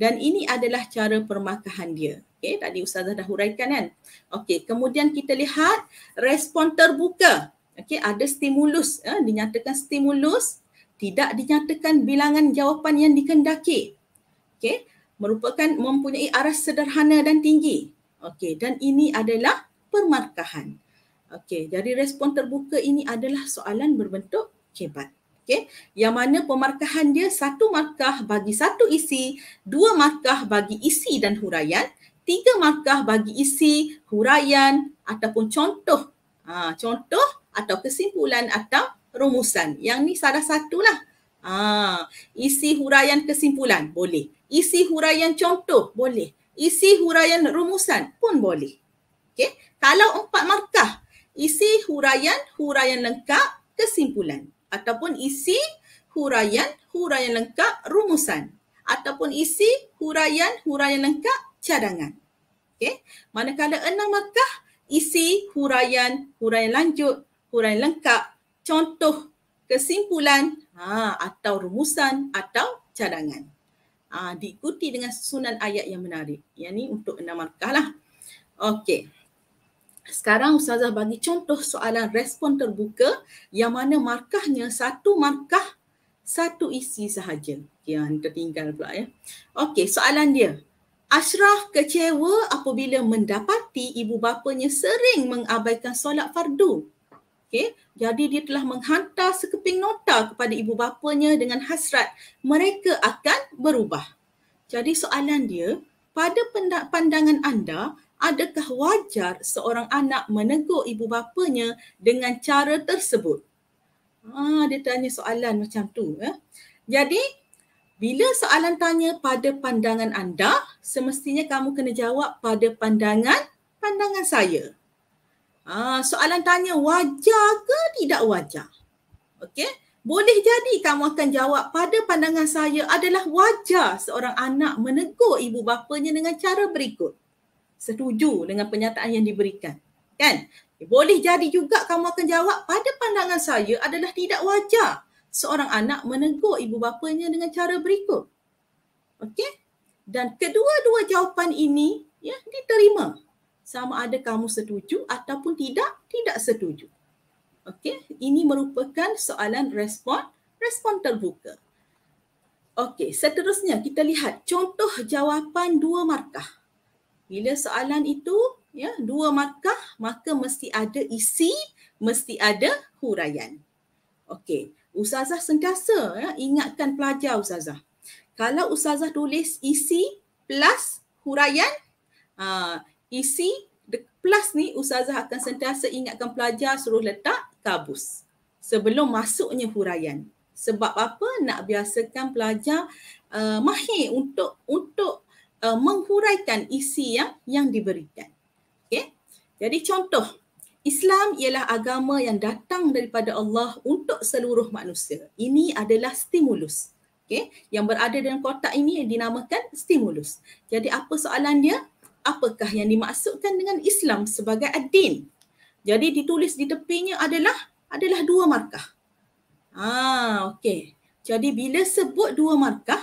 dan ini adalah cara permakahan dia. Okey, tadi ustazah dah huraikan kan. Okey, kemudian kita lihat respon terbuka. Okey, ada stimulus ya, dinyatakan stimulus, tidak dinyatakan bilangan jawapan yang dikendaki. Okey, merupakan mempunyai aras sederhana dan tinggi. Okey, dan ini adalah permakahan. Okey, jadi respon terbuka ini adalah soalan berbentuk cebat okey yang mana pemarkahan dia satu markah bagi satu isi dua markah bagi isi dan huraian tiga markah bagi isi huraian ataupun contoh ha, contoh atau kesimpulan atau rumusan yang ni salah satulah ha, isi huraian kesimpulan boleh isi huraian contoh boleh isi huraian rumusan pun boleh okey kalau empat markah isi huraian huraian lengkap kesimpulan ataupun isi huraian huraian lengkap rumusan ataupun isi huraian huraian lengkap cadangan. Okey. Manakala enam markah isi huraian huraian lanjut huraian lengkap contoh kesimpulan ha, atau rumusan atau cadangan. Ha, diikuti dengan susunan ayat yang menarik. Yang ni untuk enam markah lah. Okey. Sekarang Ustazah bagi contoh soalan respon terbuka yang mana markahnya satu markah satu isi sahaja. Yang tertinggal pula ya. Okey, soalan dia. Ashraf kecewa apabila mendapati ibu bapanya sering mengabaikan solat fardu. Okey, jadi dia telah menghantar sekeping nota kepada ibu bapanya dengan hasrat mereka akan berubah. Jadi soalan dia, pada pandangan anda, adakah wajar seorang anak menegur ibu bapanya dengan cara tersebut? Ha, dia tanya soalan macam tu. Ya. Jadi, bila soalan tanya pada pandangan anda, semestinya kamu kena jawab pada pandangan pandangan saya. Ha, soalan tanya wajar ke tidak wajar? Okey, boleh jadi kamu akan jawab pada pandangan saya adalah wajar seorang anak menegur ibu bapanya dengan cara berikut setuju dengan pernyataan yang diberikan kan ya, boleh jadi juga kamu akan jawab pada pandangan saya adalah tidak wajar seorang anak menegur ibu bapanya dengan cara berikut okey dan kedua-dua jawapan ini ya diterima sama ada kamu setuju ataupun tidak tidak setuju okey ini merupakan soalan respon respon terbuka okey seterusnya kita lihat contoh jawapan dua markah bila soalan itu ya dua markah maka mesti ada isi, mesti ada huraian. Okey, ustazah sentiasa ya ingatkan pelajar ustazah. Kalau ustazah tulis isi plus huraian, uh, isi plus ni ustazah akan sentiasa ingatkan pelajar suruh letak kabus sebelum masuknya huraian. Sebab apa? Nak biasakan pelajar uh, mahir untuk untuk uh, menghuraikan isi yang yang diberikan. Okey. Jadi contoh Islam ialah agama yang datang daripada Allah untuk seluruh manusia. Ini adalah stimulus. Okay? Yang berada dalam kotak ini yang dinamakan stimulus. Jadi apa soalannya? Apakah yang dimaksudkan dengan Islam sebagai ad-din? Jadi ditulis di tepinya adalah adalah dua markah. Ah, okey. Jadi bila sebut dua markah,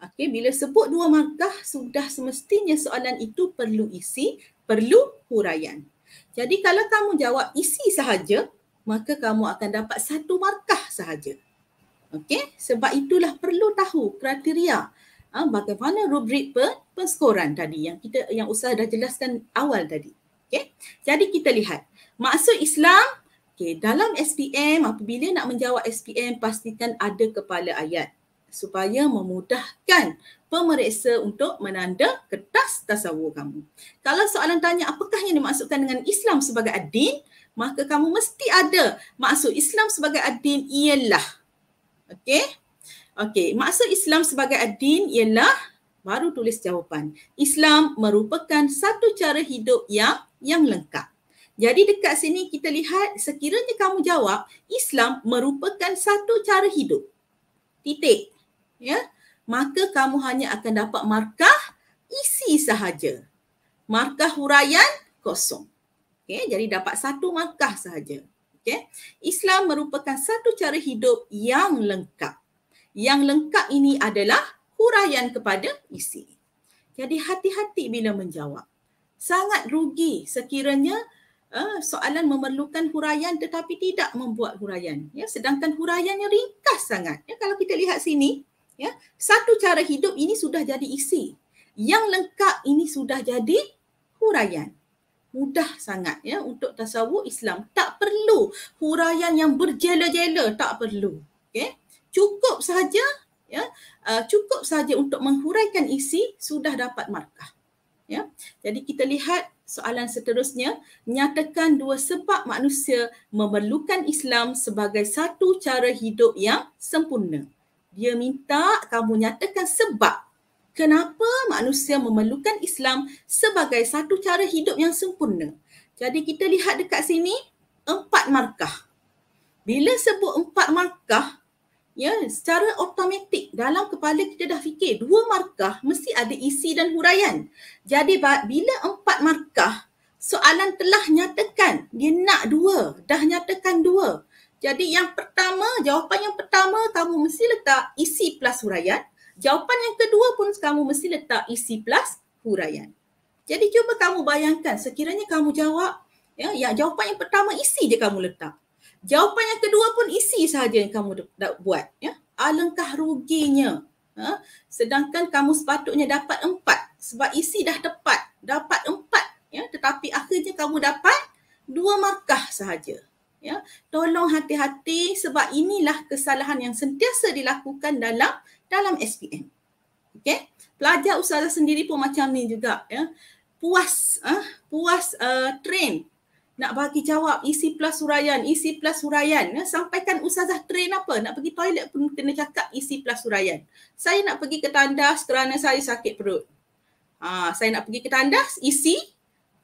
Okey, bila sebut dua markah sudah semestinya soalan itu perlu isi, perlu huraian. Jadi kalau kamu jawab isi sahaja, maka kamu akan dapat satu markah sahaja. Okey, sebab itulah perlu tahu kriteria ha, bagaimana rubrik penskoran tadi yang kita yang usah dah jelaskan awal tadi. Okey. Jadi kita lihat. Maksud Islam Okay, dalam SPM apabila nak menjawab SPM pastikan ada kepala ayat supaya memudahkan pemeriksa untuk menanda kertas tasawur kamu. Kalau soalan tanya apakah yang dimaksudkan dengan Islam sebagai adin, maka kamu mesti ada maksud Islam sebagai adin ialah. Okey? Okey, maksud Islam sebagai adin ialah baru tulis jawapan. Islam merupakan satu cara hidup yang yang lengkap. Jadi dekat sini kita lihat sekiranya kamu jawab Islam merupakan satu cara hidup. Titik ya maka kamu hanya akan dapat markah isi sahaja markah huraian kosong okey jadi dapat satu markah sahaja okey Islam merupakan satu cara hidup yang lengkap yang lengkap ini adalah huraian kepada isi jadi hati-hati bila menjawab sangat rugi sekiranya Uh, soalan memerlukan huraian tetapi tidak membuat huraian ya sedangkan huraiannya ringkas sangat ya kalau kita lihat sini ya satu cara hidup ini sudah jadi isi yang lengkap ini sudah jadi huraian mudah sangat ya untuk tasawuf Islam tak perlu huraian yang berjela-jela tak perlu Okay. cukup saja ya uh, cukup saja untuk menghuraikan isi sudah dapat markah ya jadi kita lihat soalan seterusnya nyatakan dua sebab manusia memerlukan Islam sebagai satu cara hidup yang sempurna dia minta kamu nyatakan sebab kenapa manusia memerlukan Islam sebagai satu cara hidup yang sempurna. Jadi kita lihat dekat sini empat markah. Bila sebut empat markah, ya secara otomatik dalam kepala kita dah fikir dua markah mesti ada isi dan huraian. Jadi bila empat markah, soalan telah nyatakan dia nak dua, dah nyatakan dua. Jadi yang pertama, jawapan yang pertama kamu mesti letak isi plus huraian. Jawapan yang kedua pun kamu mesti letak isi plus huraian. Jadi cuba kamu bayangkan sekiranya kamu jawab ya, ya jawapan yang pertama isi je kamu letak. Jawapan yang kedua pun isi sahaja yang kamu dah buat ya. Alangkah ruginya. Ha? Sedangkan kamu sepatutnya dapat empat sebab isi dah tepat. Dapat empat ya tetapi akhirnya kamu dapat dua markah sahaja ya tolong hati-hati sebab inilah kesalahan yang sentiasa dilakukan dalam dalam SPM okey pelajar usaha sendiri pun macam ni juga ya puas ah ha? puas uh, train nak bagi jawab isi plus huraian isi plus huraian ya sampaikan ustazah train apa nak pergi toilet pun kena cakap isi plus huraian saya nak pergi ke tandas kerana saya sakit perut ha, saya nak pergi ke tandas isi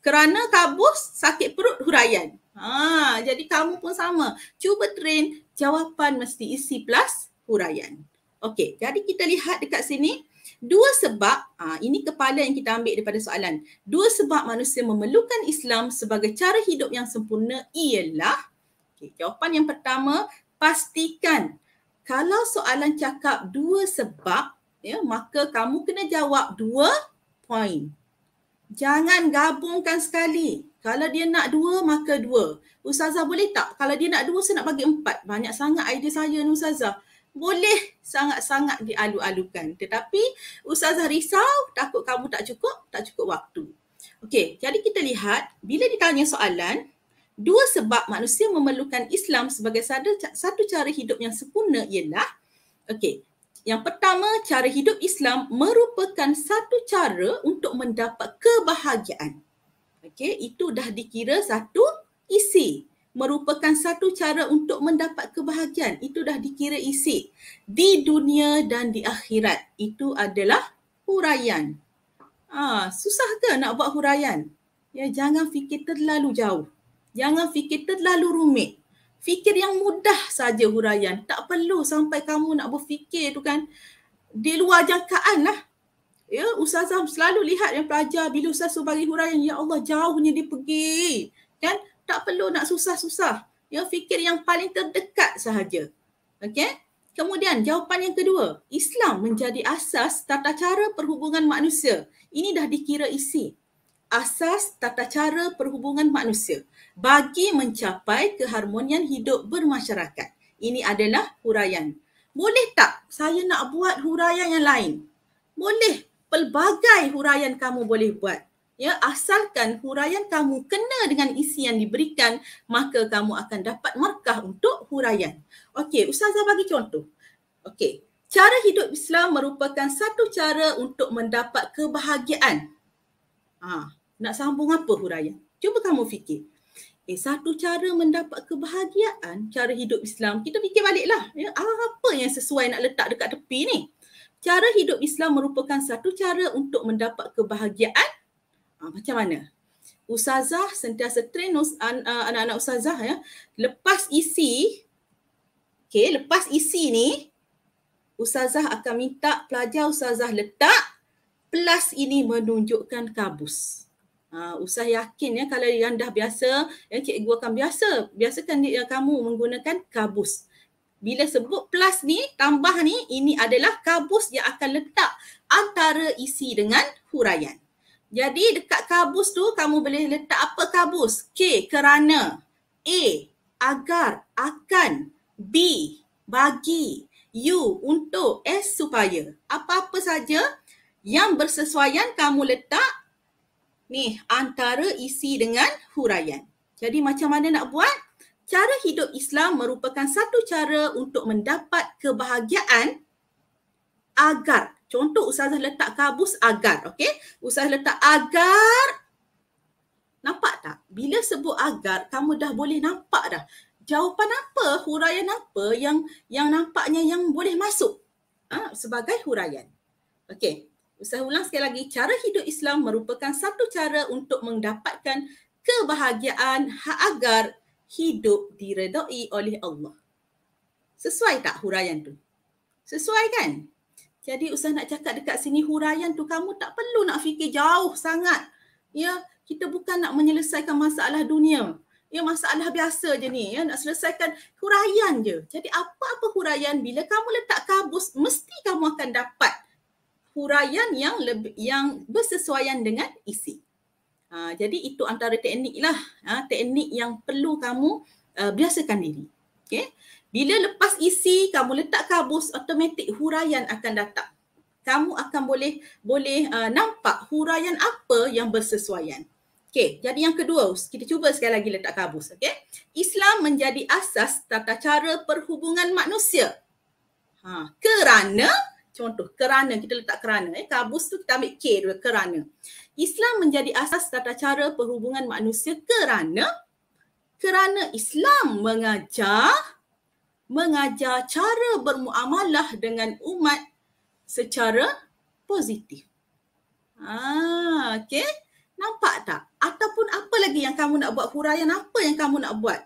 kerana kabus sakit perut huraian. Ha, jadi kamu pun sama. Cuba train jawapan mesti isi plus huraian. Okey, jadi kita lihat dekat sini dua sebab ha, ini kepala yang kita ambil daripada soalan. Dua sebab manusia memerlukan Islam sebagai cara hidup yang sempurna ialah okay, jawapan yang pertama pastikan kalau soalan cakap dua sebab ya maka kamu kena jawab dua point. Jangan gabungkan sekali. Kalau dia nak dua, maka dua. Ustazah boleh tak? Kalau dia nak dua, saya nak bagi empat. Banyak sangat idea saya ni Ustazah. Boleh sangat-sangat dialu-alukan. Tetapi Ustazah risau, takut kamu tak cukup, tak cukup waktu. Okey, jadi kita lihat bila ditanya soalan, dua sebab manusia memerlukan Islam sebagai satu cara hidup yang sempurna ialah Okey, yang pertama, cara hidup Islam merupakan satu cara untuk mendapat kebahagiaan. Okey, itu dah dikira satu isi. Merupakan satu cara untuk mendapat kebahagiaan. Itu dah dikira isi. Di dunia dan di akhirat. Itu adalah huraian. Ah, susah ke nak buat huraian? Ya, jangan fikir terlalu jauh. Jangan fikir terlalu rumit. Fikir yang mudah saja huraian. Tak perlu sampai kamu nak berfikir tu kan di luar jangkaan lah. Ya, Ustazah selalu lihat yang pelajar bila Ustaz bagi huraian, Ya Allah jauhnya dia pergi. Kan? Tak perlu nak susah-susah. Ya, fikir yang paling terdekat sahaja. Okay? Kemudian jawapan yang kedua, Islam menjadi asas tata cara perhubungan manusia. Ini dah dikira isi. Asas tata cara perhubungan manusia bagi mencapai keharmonian hidup bermasyarakat. Ini adalah huraian. Boleh tak saya nak buat huraian yang lain? Boleh. Pelbagai huraian kamu boleh buat. Ya, asalkan huraian kamu kena dengan isi yang diberikan, maka kamu akan dapat markah untuk huraian. Okey, ustazah bagi contoh. Okey, cara hidup Islam merupakan satu cara untuk mendapat kebahagiaan. Ha, nak sambung apa huraian? Cuba kamu fikir. Eh, satu cara mendapat kebahagiaan cara hidup Islam, kita fikir baliklah. Ya, apa yang sesuai nak letak dekat tepi ni? Cara hidup Islam merupakan satu cara untuk mendapat kebahagiaan. Ha, macam mana? Ustazah sentiasa train ah, anak-anak Ustazah ya. Lepas isi, okay, lepas isi ni, Ustazah akan minta pelajar Ustazah letak plus ini menunjukkan kabus. Ah, usah yakin ya kalau yang dah biasa ya cikgu akan biasa biasakan dia, kamu menggunakan kabus bila sebut plus ni tambah ni ini adalah kabus yang akan letak antara isi dengan huraian jadi dekat kabus tu kamu boleh letak apa kabus k kerana a agar akan b bagi u untuk s supaya apa-apa saja yang bersesuaian kamu letak ni antara isi dengan huraian. Jadi macam mana nak buat? Cara hidup Islam merupakan satu cara untuk mendapat kebahagiaan agar. Contoh usaha letak kabus agar. Okay. Usaha letak agar. Nampak tak? Bila sebut agar, kamu dah boleh nampak dah. Jawapan apa, huraian apa yang yang nampaknya yang boleh masuk ha? sebagai huraian. Okay. Saya ulang sekali lagi, cara hidup Islam merupakan satu cara untuk mendapatkan kebahagiaan agar hidup diredoi oleh Allah. Sesuai tak huraian tu? Sesuai kan? Jadi usah nak cakap dekat sini huraian tu kamu tak perlu nak fikir jauh sangat. Ya, kita bukan nak menyelesaikan masalah dunia. Ya, masalah biasa je ni. Ya, nak selesaikan huraian je. Jadi apa-apa huraian bila kamu letak kabus, mesti kamu akan dapat huraian yang lebih, yang bersesuaian dengan isi. Ha, jadi itu antara teknik lah, ha, teknik yang perlu kamu uh, biasakan diri. Okay? Bila lepas isi, kamu letak kabus, otomatik huraian akan datang. Kamu akan boleh boleh uh, nampak huraian apa yang bersesuaian. Okay, jadi yang kedua, kita cuba sekali lagi letak kabus. Okay? Islam menjadi asas tata cara perhubungan manusia. Ha, kerana contoh kerana kita letak kerana eh kabus tu kita ambil k dulu kerana Islam menjadi asas tata cara perhubungan manusia kerana kerana Islam mengajar mengajar cara bermuamalah dengan umat secara positif. Ah, okey. Nampak tak? Ataupun apa lagi yang kamu nak buat huraian apa yang kamu nak buat?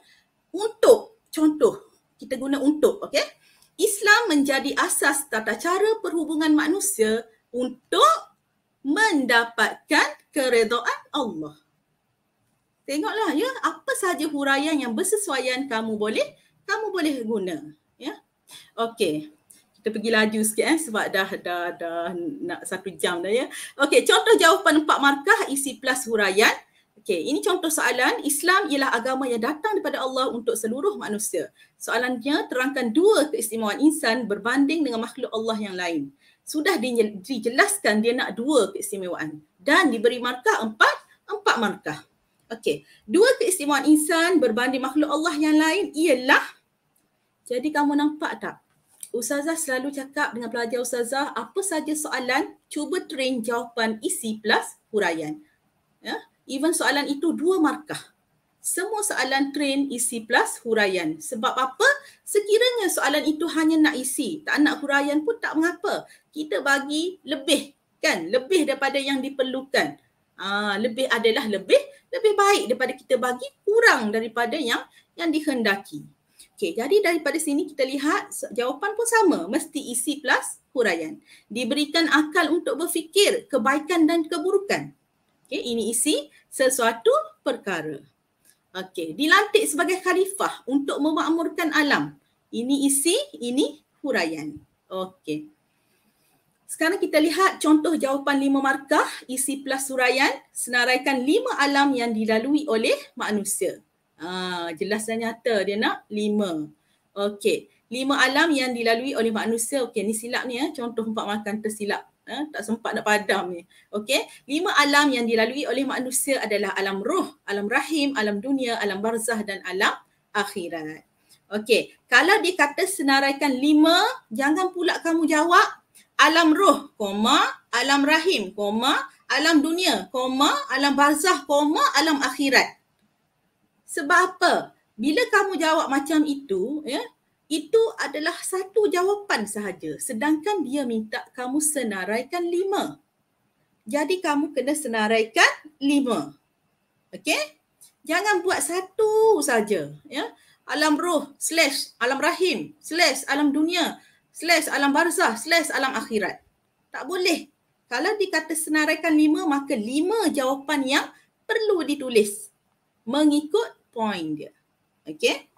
Untuk contoh kita guna untuk, okey? Islam menjadi asas tata cara perhubungan manusia untuk mendapatkan keredoan Allah. Tengoklah ya, apa sahaja huraian yang bersesuaian kamu boleh, kamu boleh guna. Ya? Okey, kita pergi laju sikit eh, sebab dah, dah, dah nak satu jam dah ya. Okey, contoh jawapan empat markah isi plus huraian. Okey, ini contoh soalan. Islam ialah agama yang datang daripada Allah untuk seluruh manusia. Soalannya terangkan dua keistimewaan insan berbanding dengan makhluk Allah yang lain. Sudah dijelaskan dia nak dua keistimewaan dan diberi markah empat, empat markah. Okey, dua keistimewaan insan berbanding makhluk Allah yang lain ialah jadi kamu nampak tak? Ustazah selalu cakap dengan pelajar Ustazah, apa saja soalan, cuba train jawapan isi plus huraian. Ya, even soalan itu dua markah. Semua soalan train isi e plus huraian. Sebab apa? Sekiranya soalan itu hanya nak isi, e tak nak huraian pun tak mengapa. Kita bagi lebih kan? Lebih daripada yang diperlukan. Aa, ah, lebih adalah lebih, lebih baik daripada kita bagi kurang daripada yang yang dihendaki. Okay, jadi daripada sini kita lihat jawapan pun sama. Mesti isi e plus huraian. Diberikan akal untuk berfikir kebaikan dan keburukan. Okay, ini isi sesuatu perkara. Okey, dilantik sebagai khalifah untuk memakmurkan alam. Ini isi, ini huraian. Okey. Sekarang kita lihat contoh jawapan lima markah isi plus huraian senaraikan lima alam yang dilalui oleh manusia. Ha, jelas dan nyata dia nak lima. Okey. Lima alam yang dilalui oleh manusia. Okey, ni silap ni ya. Contoh empat markah tersilap eh, tak sempat nak padam ni. Okey, lima alam yang dilalui oleh manusia adalah alam roh, alam rahim, alam dunia, alam barzah dan alam akhirat. Okey, kalau dikata senaraikan lima, jangan pula kamu jawab alam roh, koma, alam rahim, koma, alam dunia, koma, alam barzah, koma, alam akhirat. Sebab apa? Bila kamu jawab macam itu, ya, itu adalah satu jawapan sahaja sedangkan dia minta kamu senaraikan lima jadi kamu kena senaraikan lima okey jangan buat satu saja ya alam roh slash alam rahim slash alam dunia slash alam barzah slash alam akhirat tak boleh kalau dikata senaraikan lima maka lima jawapan yang perlu ditulis mengikut poin dia okey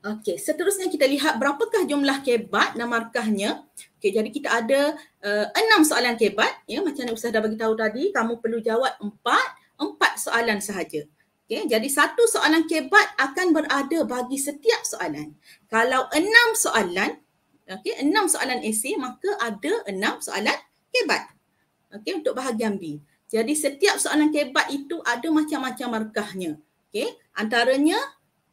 Okey, seterusnya kita lihat berapakah jumlah kebat dan markahnya. Okey, jadi kita ada uh, enam soalan kebat. Ya, macam yang Ustaz dah bagi tahu tadi, kamu perlu jawab empat, empat soalan sahaja. Okey, jadi satu soalan kebat akan berada bagi setiap soalan. Kalau enam soalan, okey, enam soalan esei, maka ada enam soalan kebat. Okey, untuk bahagian B. Jadi setiap soalan kebat itu ada macam-macam markahnya. Okey, antaranya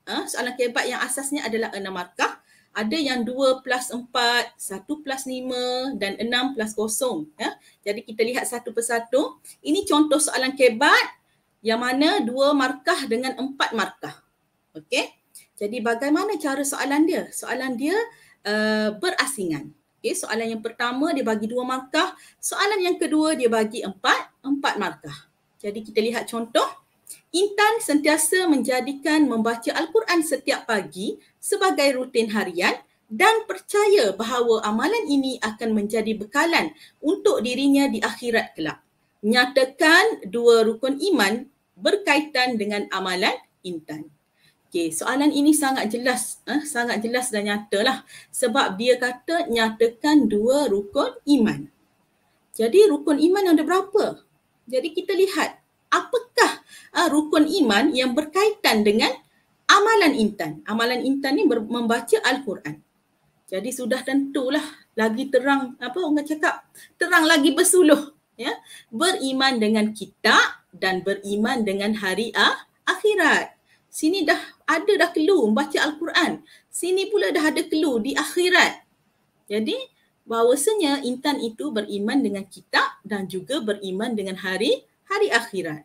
uh, soalan kehebat yang asasnya adalah enam markah. Ada yang dua plus empat, satu plus lima dan enam plus kosong. Ya. Jadi kita lihat satu persatu. Ini contoh soalan kebat yang mana dua markah dengan empat markah. Okey. Jadi bagaimana cara soalan dia? Soalan dia uh, berasingan. Okey. Soalan yang pertama dia bagi dua markah. Soalan yang kedua dia bagi empat empat markah. Jadi kita lihat contoh. Intan sentiasa menjadikan membaca Al-Quran setiap pagi sebagai rutin harian dan percaya bahawa amalan ini akan menjadi bekalan untuk dirinya di akhirat kelak. Nyatakan dua rukun iman berkaitan dengan amalan Intan. Okay, soalan ini sangat jelas, eh, sangat jelas dan nyatalah sebab dia kata nyatakan dua rukun iman. Jadi rukun iman ada berapa? Jadi kita lihat apakah uh, rukun iman yang berkaitan dengan amalan intan. Amalan intan ni membaca Al-Quran. Jadi sudah tentulah lagi terang apa orang cakap terang lagi bersuluh ya beriman dengan kita dan beriman dengan hari ah, akhirat sini dah ada dah clue baca al-Quran sini pula dah ada clue di akhirat jadi bahawasanya intan itu beriman dengan kita dan juga beriman dengan hari hari akhirat.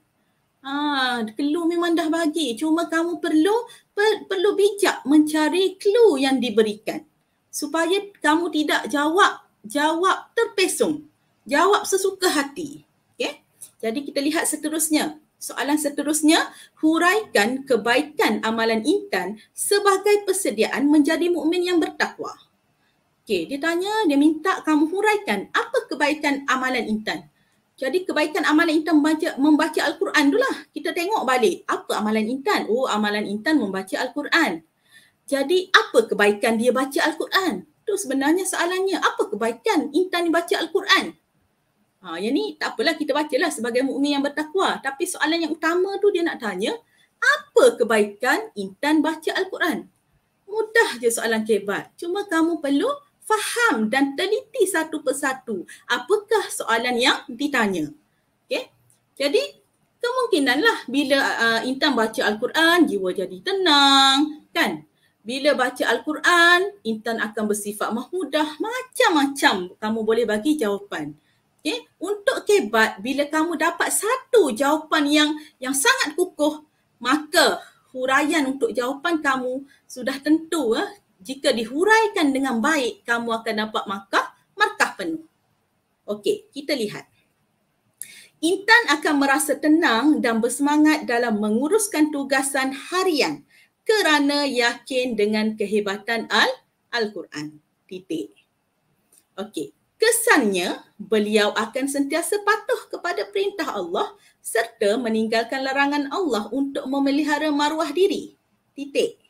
Ah, clue memang dah bagi. Cuma kamu perlu per, perlu bijak mencari clue yang diberikan supaya kamu tidak jawab jawab terpesong. Jawab sesuka hati. Okay, ya? Jadi kita lihat seterusnya. Soalan seterusnya, huraikan kebaikan amalan intan sebagai persediaan menjadi mukmin yang bertakwa. Okey, dia tanya, dia minta kamu huraikan apa kebaikan amalan intan. Jadi kebaikan amalan Intan membaca, membaca Al-Quran itulah. Kita tengok balik. Apa amalan Intan? Oh, amalan Intan membaca Al-Quran. Jadi apa kebaikan dia baca Al-Quran? Itu sebenarnya soalannya. Apa kebaikan Intan baca Al-Quran? Ha, yang ni tak apalah kita baca lah sebagai mukmin yang bertakwa. Tapi soalan yang utama tu dia nak tanya, apa kebaikan Intan baca Al-Quran? Mudah je soalan kebat. Cuma kamu perlu faham dan teliti satu persatu apakah soalan yang ditanya. Okay? Jadi kemungkinanlah bila uh, Intan baca Al-Quran, jiwa jadi tenang kan? Bila baca Al-Quran, Intan akan bersifat mahmudah macam-macam kamu boleh bagi jawapan. Okay? Untuk kebat, bila kamu dapat satu jawapan yang yang sangat kukuh, maka huraian untuk jawapan kamu sudah tentu eh, jika dihuraikan dengan baik, kamu akan dapat markah, markah penuh. Okey, kita lihat. Intan akan merasa tenang dan bersemangat dalam menguruskan tugasan harian kerana yakin dengan kehebatan Al- Al-Quran. Titik. Okey, kesannya beliau akan sentiasa patuh kepada perintah Allah serta meninggalkan larangan Allah untuk memelihara maruah diri. Titik.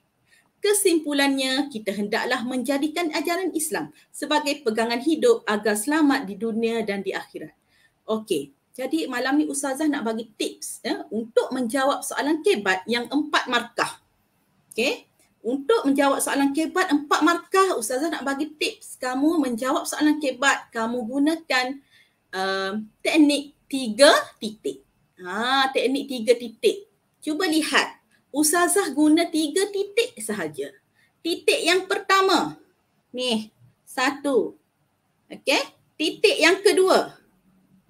Kesimpulannya, kita hendaklah menjadikan ajaran Islam sebagai pegangan hidup agar selamat di dunia dan di akhirat. Okey, jadi malam ni Ustazah nak bagi tips ya, untuk menjawab soalan kebat yang empat markah. Okey, untuk menjawab soalan kebat empat markah, Ustazah nak bagi tips kamu menjawab soalan kebat, kamu gunakan uh, teknik tiga titik. Ha, teknik tiga titik. Cuba lihat Ustazah guna tiga titik sahaja. Titik yang pertama. Ni. Satu. Okey. Titik yang kedua.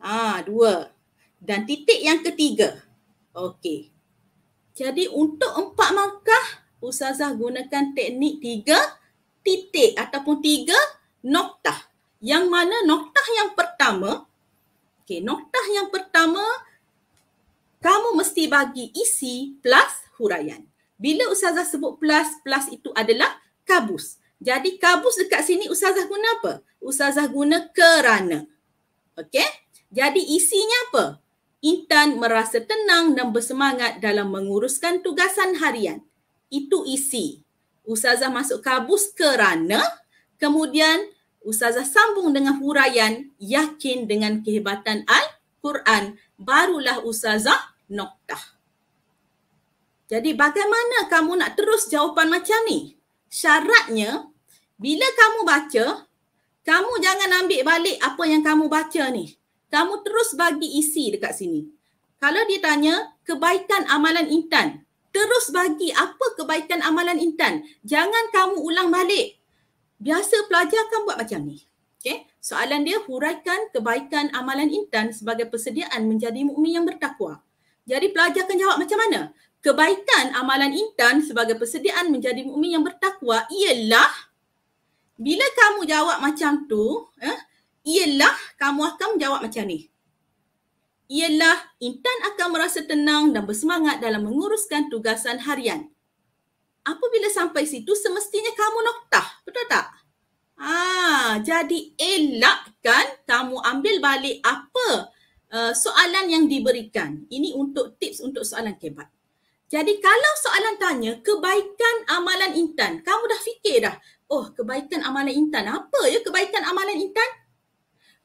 Ah, dua. Dan titik yang ketiga. Okey. Jadi untuk empat markah, Ustazah gunakan teknik tiga titik ataupun tiga noktah. Yang mana noktah yang pertama, okay, noktah yang pertama, kamu mesti bagi isi plus huraian. Bila Ustazah sebut plus, plus itu adalah kabus. Jadi kabus dekat sini Ustazah guna apa? Ustazah guna kerana. Okey? Jadi isinya apa? Intan merasa tenang dan bersemangat dalam menguruskan tugasan harian. Itu isi. Ustazah masuk kabus kerana. Kemudian Ustazah sambung dengan huraian yakin dengan kehebatan Al-Quran. Barulah Ustazah noktah. Jadi bagaimana kamu nak terus jawapan macam ni? Syaratnya bila kamu baca, kamu jangan ambil balik apa yang kamu baca ni. Kamu terus bagi isi dekat sini. Kalau dia tanya kebaikan amalan Intan, terus bagi apa kebaikan amalan Intan. Jangan kamu ulang balik. Biasa pelajar kamu buat macam ni. Okay. Soalan dia huraikan kebaikan amalan Intan sebagai persediaan menjadi mukmin yang bertakwa. Jadi pelajar akan jawab macam mana? kebaikan amalan intan sebagai persediaan menjadi mukmin yang bertakwa ialah bila kamu jawab macam tu eh ialah kamu akan menjawab macam ni ialah intan akan merasa tenang dan bersemangat dalam menguruskan tugasan harian apabila sampai situ semestinya kamu noktah betul tak ah jadi elakkan kamu ambil balik apa uh, soalan yang diberikan ini untuk tips untuk soalan kebat jadi kalau soalan tanya kebaikan amalan Intan, kamu dah fikir dah, oh kebaikan amalan Intan, apa ya kebaikan amalan Intan?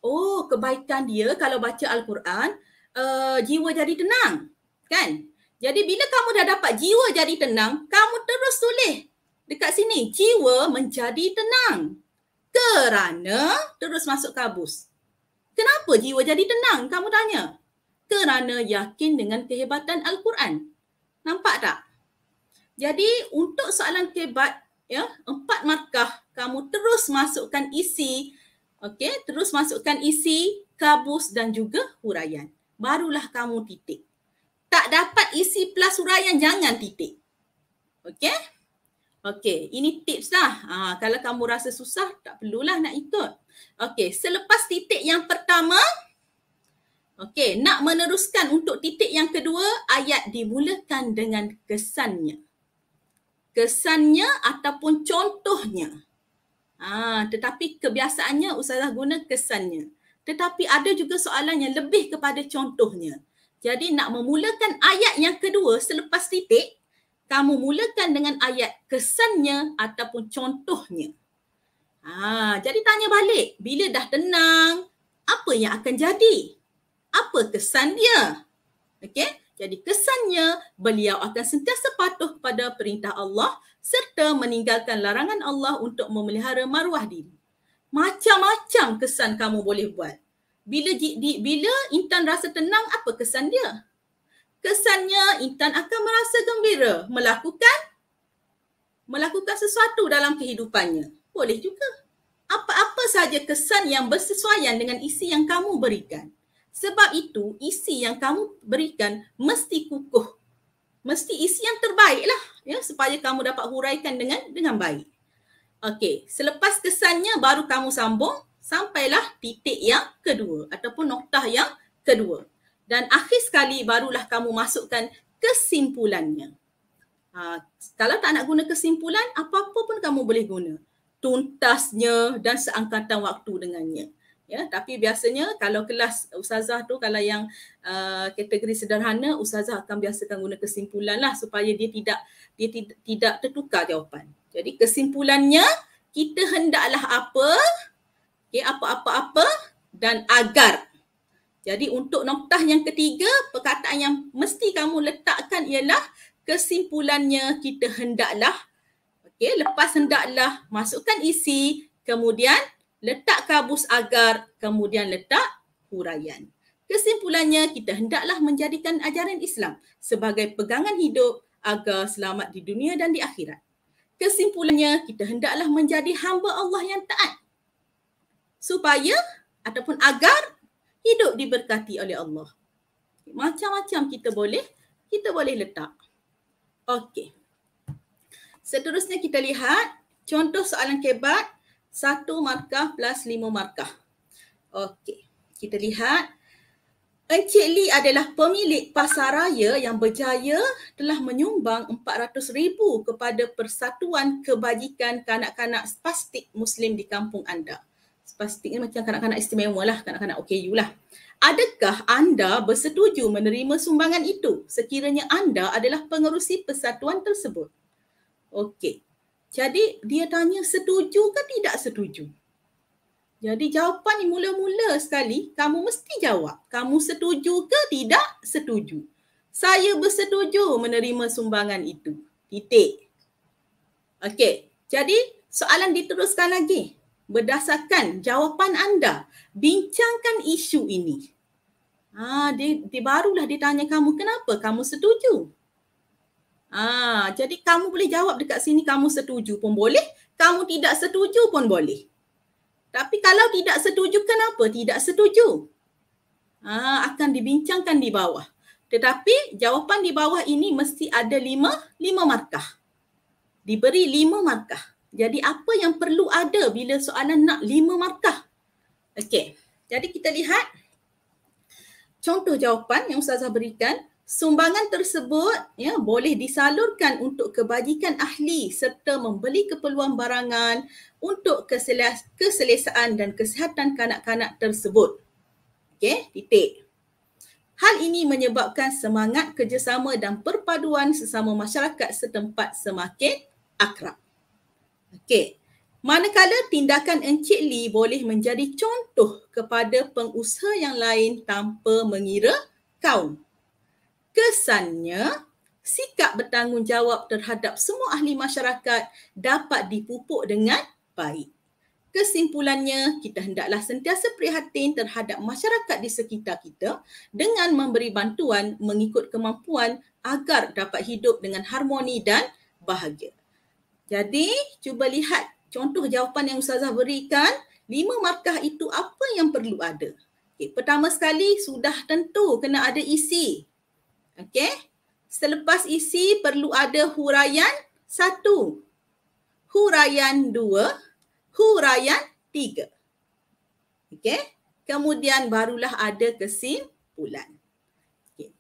Oh kebaikan dia kalau baca Al-Quran, uh, jiwa jadi tenang, kan? Jadi bila kamu dah dapat jiwa jadi tenang, kamu terus tulis dekat sini, jiwa menjadi tenang kerana terus masuk kabus. Kenapa jiwa jadi tenang? Kamu tanya. Kerana yakin dengan kehebatan Al-Quran. Nampak tak? Jadi untuk soalan kebat, ya, empat markah kamu terus masukkan isi, okey, terus masukkan isi, kabus dan juga huraian. Barulah kamu titik. Tak dapat isi plus huraian, jangan titik. Okey? Okey, ini tips lah. Ha, kalau kamu rasa susah, tak perlulah nak ikut. Okey, selepas titik yang pertama, Okey, nak meneruskan untuk titik yang kedua, ayat dimulakan dengan kesannya. Kesannya ataupun contohnya. Ha, tetapi kebiasaannya usahlah guna kesannya. Tetapi ada juga soalan yang lebih kepada contohnya. Jadi nak memulakan ayat yang kedua selepas titik, kamu mulakan dengan ayat kesannya ataupun contohnya. Ha, jadi tanya balik, bila dah tenang, apa yang akan jadi? apa kesan dia? Okey, jadi kesannya beliau akan sentiasa patuh kepada perintah Allah serta meninggalkan larangan Allah untuk memelihara maruah diri. Macam-macam kesan kamu boleh buat. Bila di, di, bila Intan rasa tenang, apa kesan dia? Kesannya Intan akan merasa gembira melakukan melakukan sesuatu dalam kehidupannya. Boleh juga. Apa-apa sahaja kesan yang bersesuaian dengan isi yang kamu berikan. Sebab itu isi yang kamu berikan mesti kukuh. Mesti isi yang terbaiklah ya supaya kamu dapat huraikan dengan dengan baik. Okey, selepas kesannya baru kamu sambung sampailah titik yang kedua ataupun noktah yang kedua. Dan akhir sekali barulah kamu masukkan kesimpulannya. Ha, kalau tak nak guna kesimpulan, apa-apa pun kamu boleh guna. Tuntasnya dan seangkatan waktu dengannya ya tapi biasanya kalau kelas ustazah tu kalau yang uh, kategori sederhana ustazah akan biasakan guna kesimpulan lah supaya dia tidak dia tida, tidak tertukar jawapan jadi kesimpulannya kita hendaklah apa okay apa apa apa dan agar jadi untuk noktah yang ketiga perkataan yang mesti kamu letakkan ialah kesimpulannya kita hendaklah okay lepas hendaklah masukkan isi kemudian letak kabus agar kemudian letak huraian. Kesimpulannya kita hendaklah menjadikan ajaran Islam sebagai pegangan hidup agar selamat di dunia dan di akhirat. Kesimpulannya kita hendaklah menjadi hamba Allah yang taat supaya ataupun agar hidup diberkati oleh Allah. Macam-macam kita boleh kita boleh letak. Okey. Seterusnya kita lihat contoh soalan kebat satu markah plus lima markah. Okey, kita lihat. Encik Lee adalah pemilik pasaraya yang berjaya telah menyumbang RM400,000 kepada Persatuan Kebajikan Kanak-Kanak Spastik Muslim di kampung anda. Spastik ni macam kanak-kanak istimewa lah, kanak-kanak OKU lah. Adakah anda bersetuju menerima sumbangan itu sekiranya anda adalah pengerusi persatuan tersebut? Okey, jadi dia tanya setuju ke tidak setuju? Jadi jawapan ni mula-mula sekali kamu mesti jawab. Kamu setuju ke tidak setuju? Saya bersetuju menerima sumbangan itu. Titik. Okey. Jadi soalan diteruskan lagi. Berdasarkan jawapan anda, bincangkan isu ini. Ah, ha, dia, dia barulah ditanya kamu kenapa kamu setuju Ah, jadi kamu boleh jawab dekat sini kamu setuju pun boleh, kamu tidak setuju pun boleh. Tapi kalau tidak setuju kenapa tidak setuju? Ah, akan dibincangkan di bawah. Tetapi jawapan di bawah ini mesti ada lima, lima markah. Diberi lima markah. Jadi apa yang perlu ada bila soalan nak lima markah? Okey, jadi kita lihat contoh jawapan yang Ustazah berikan sumbangan tersebut ya boleh disalurkan untuk kebajikan ahli serta membeli keperluan barangan untuk keselesaan dan kesihatan kanak-kanak tersebut. Okey, titik. Hal ini menyebabkan semangat kerjasama dan perpaduan sesama masyarakat setempat semakin akrab. Okey. Manakala tindakan Encik Li boleh menjadi contoh kepada pengusaha yang lain tanpa mengira kaum. Kesannya, sikap bertanggungjawab terhadap semua ahli masyarakat dapat dipupuk dengan baik. Kesimpulannya, kita hendaklah sentiasa prihatin terhadap masyarakat di sekitar kita dengan memberi bantuan mengikut kemampuan agar dapat hidup dengan harmoni dan bahagia. Jadi, cuba lihat contoh jawapan yang Ustazah berikan. Lima markah itu apa yang perlu ada? Okay, pertama sekali, sudah tentu kena ada isi. Okay, Selepas isi perlu ada huraian satu. Huraian dua. Huraian tiga. Okay, Kemudian barulah ada kesimpulan. Okay.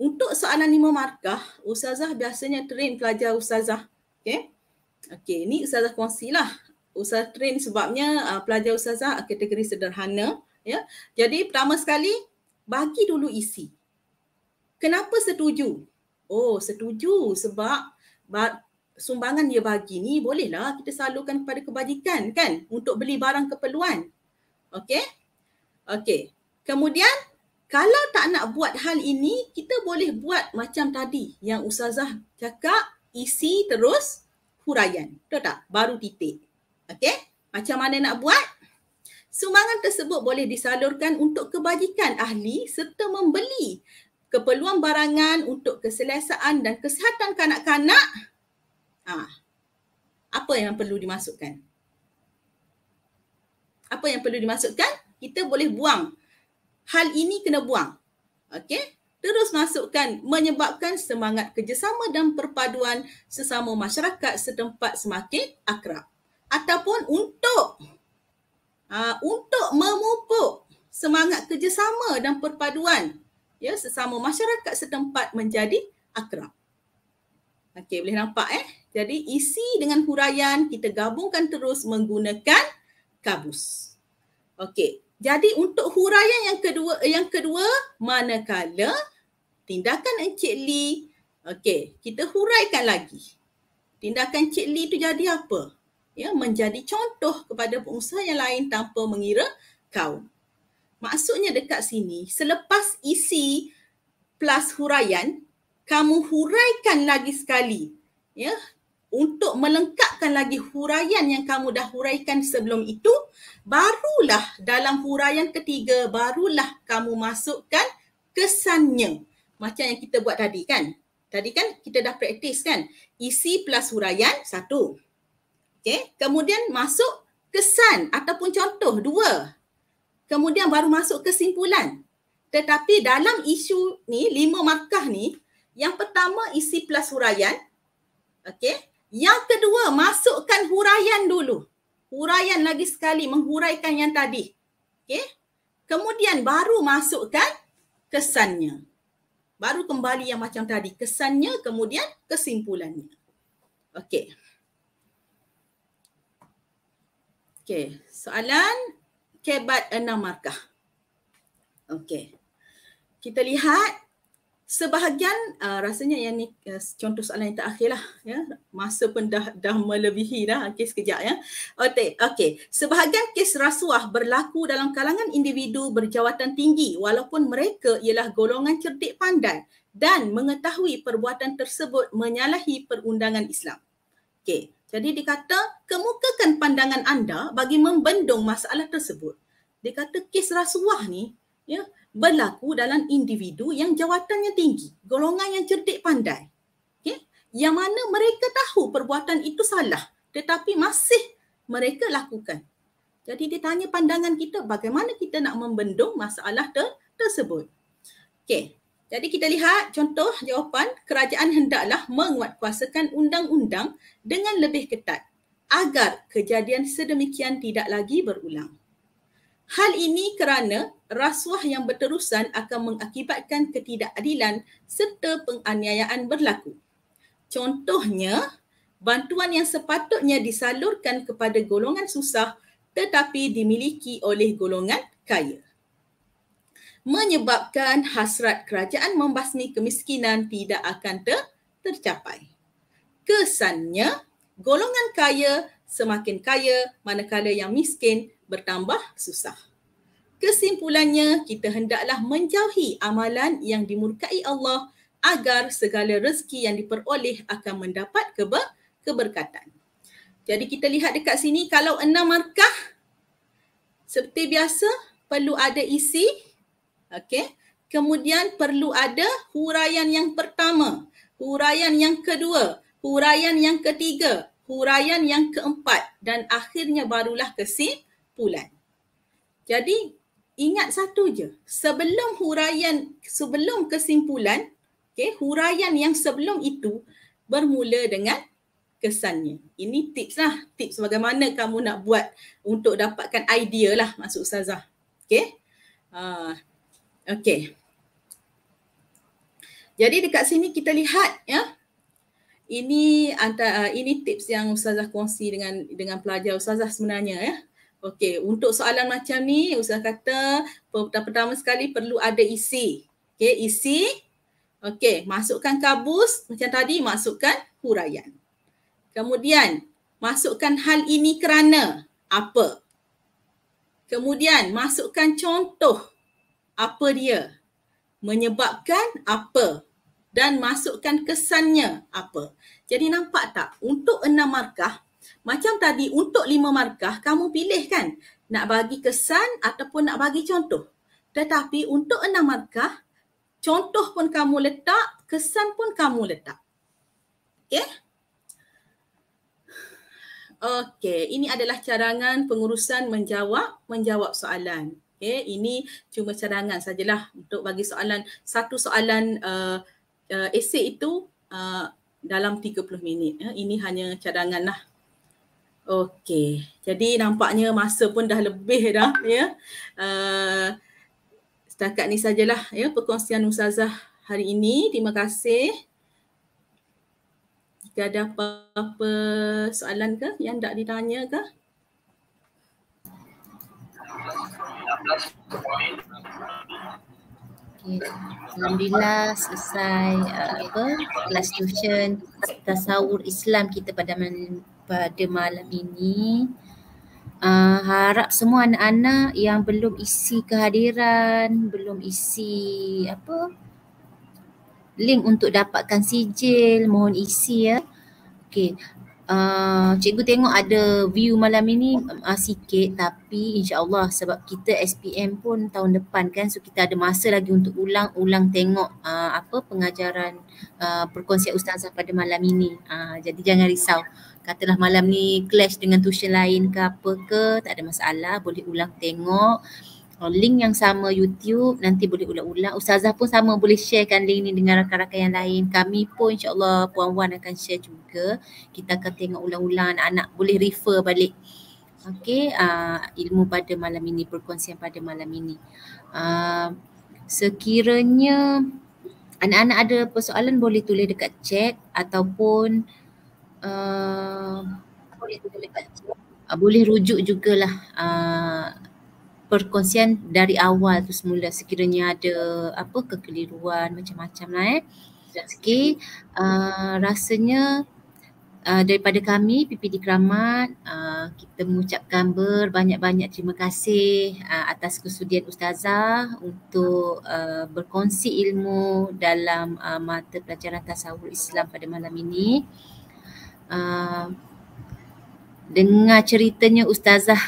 Untuk soalan lima markah, Ustazah biasanya train pelajar Ustazah. Okay, okay Ini Ustazah kongsilah. Ustazah train sebabnya uh, pelajar Ustazah kategori sederhana. Ya. Jadi pertama sekali, bagi dulu isi kenapa setuju? Oh, setuju sebab sumbangan dia bagi ni bolehlah kita salurkan kepada kebajikan kan untuk beli barang keperluan. Okey? Okey. Kemudian kalau tak nak buat hal ini, kita boleh buat macam tadi yang ustazah cakap isi terus huraian. Betul tak? Baru titik. Okey? Macam mana nak buat? Sumbangan tersebut boleh disalurkan untuk kebajikan ahli serta membeli keperluan barangan untuk keselesaan dan kesihatan kanak-kanak ha, apa yang perlu dimasukkan apa yang perlu dimasukkan kita boleh buang hal ini kena buang okey terus masukkan menyebabkan semangat kerjasama dan perpaduan sesama masyarakat setempat semakin akrab ataupun untuk ha, untuk memupuk semangat kerjasama dan perpaduan ya sesama masyarakat setempat menjadi akrab. Okey, boleh nampak eh? Jadi isi dengan huraian kita gabungkan terus menggunakan kabus. Okey. Jadi untuk huraian yang kedua yang kedua manakala tindakan Encik Lee okey, kita huraikan lagi. Tindakan Encik Lee itu jadi apa? Ya, menjadi contoh kepada pengusaha yang lain tanpa mengira kaum. Maksudnya dekat sini, selepas isi plus huraian, kamu huraikan lagi sekali. Ya, untuk melengkapkan lagi huraian yang kamu dah huraikan sebelum itu, barulah dalam huraian ketiga barulah kamu masukkan kesannya. Macam yang kita buat tadi kan? Tadi kan kita dah praktis kan? Isi plus huraian satu. okay kemudian masuk kesan ataupun contoh dua kemudian baru masuk kesimpulan. Tetapi dalam isu ni, lima markah ni, yang pertama isi plus huraian. Okey. Yang kedua, masukkan huraian dulu. Huraian lagi sekali, menghuraikan yang tadi. Okey. Kemudian baru masukkan kesannya. Baru kembali yang macam tadi. Kesannya, kemudian kesimpulannya. Okey. Okey, soalan kebat enam markah. Okey. Kita lihat sebahagian uh, rasanya yang ni uh, contoh soalan yang terakhir lah ya masa pun dah dah melebihi dah okey sekejap ya okey okey sebahagian kes rasuah berlaku dalam kalangan individu berjawatan tinggi walaupun mereka ialah golongan cerdik pandai dan mengetahui perbuatan tersebut menyalahi perundangan Islam okey jadi dikata kata kemukakan pandangan anda bagi membendung masalah tersebut. Dia kata kes rasuah ni ya berlaku dalam individu yang jawatannya tinggi, golongan yang cerdik pandai. Okay? Ya, yang mana mereka tahu perbuatan itu salah tetapi masih mereka lakukan. Jadi dia tanya pandangan kita bagaimana kita nak membendung masalah ter- tersebut. Okay. Jadi kita lihat contoh jawapan kerajaan hendaklah menguatkuasakan undang-undang dengan lebih ketat agar kejadian sedemikian tidak lagi berulang. Hal ini kerana rasuah yang berterusan akan mengakibatkan ketidakadilan serta penganiayaan berlaku. Contohnya, bantuan yang sepatutnya disalurkan kepada golongan susah tetapi dimiliki oleh golongan kaya menyebabkan hasrat kerajaan membasmi kemiskinan tidak akan ter- tercapai. Kesannya, golongan kaya semakin kaya manakala yang miskin bertambah susah. Kesimpulannya, kita hendaklah menjauhi amalan yang dimurkai Allah agar segala rezeki yang diperoleh akan mendapat keber- keberkatan. Jadi kita lihat dekat sini kalau enam markah seperti biasa perlu ada isi Okey. Kemudian perlu ada huraian yang pertama, huraian yang kedua, huraian yang ketiga, huraian yang keempat dan akhirnya barulah kesimpulan. Jadi ingat satu je, sebelum huraian sebelum kesimpulan, okey, huraian yang sebelum itu bermula dengan kesannya. Ini tips lah, tips bagaimana kamu nak buat untuk dapatkan idea lah masuk Ustazah. Okey. Uh, Okey. Jadi dekat sini kita lihat ya. Ini antara ah, ini tips yang ustazah kongsi dengan dengan pelajar ustazah sebenarnya ya. Okey, untuk soalan macam ni ustazah kata pertama sekali perlu ada isi. Okey, isi. Okey, masukkan kabus macam tadi masukkan huraian. Kemudian masukkan hal ini kerana apa? Kemudian masukkan contoh apa dia menyebabkan apa dan masukkan kesannya apa jadi nampak tak untuk enam markah macam tadi untuk lima markah kamu pilih kan nak bagi kesan ataupun nak bagi contoh tetapi untuk enam markah contoh pun kamu letak kesan pun kamu letak Okay. Okay, ini adalah carangan pengurusan menjawab menjawab soalan. Okay, ini cuma cadangan sajalah untuk bagi soalan satu soalan uh, eh, uh, eh, esei itu uh, dalam 30 minit. Uh, ini hanya cadangan lah. Okey, jadi nampaknya masa pun dah lebih dah ya. Uh, setakat ni sajalah ya perkongsian Ustazah hari ini. Terima kasih. Jika ada apa-apa soalan ke yang tak ditanya ke? Okay. Alhamdulillah selesai uh, apa kelas tuition tasawur Islam kita pada malam, pada malam ini. Uh, harap semua anak-anak yang belum isi kehadiran, belum isi apa link untuk dapatkan sijil, mohon isi ya. Okey, uh, cikgu tengok ada view malam ini uh, sikit tapi insyaallah sebab kita SPM pun tahun depan kan so kita ada masa lagi untuk ulang-ulang tengok uh, apa pengajaran uh, perkongsian ustazah pada malam ini uh, jadi jangan risau katalah malam ni clash dengan tuition lain ke apa ke tak ada masalah boleh ulang tengok oh, link yang sama YouTube nanti boleh ulang-ulang. Ustazah pun sama boleh sharekan link ni dengan rakan-rakan yang lain. Kami pun insyaAllah Puan Wan akan share juga ketika kita akan tengok ulang-ulang anak boleh refer balik okey uh, ilmu pada malam ini perkongsian pada malam ini uh, sekiranya anak-anak ada persoalan boleh tulis dekat chat ataupun uh, boleh uh, boleh rujuk jugalah uh, perkongsian dari awal tu semula sekiranya ada apa kekeliruan macam-macam lah eh. Ya, okay. Uh, rasanya Eh, daripada kami PPD Keramat uh, kita mengucapkan berbanyak-banyak terima kasih uh, atas kesudian ustazah untuk uh, berkongsi ilmu dalam uh, mata pelajaran tasawur Islam pada malam ini. Uh, dengar ceritanya ustazah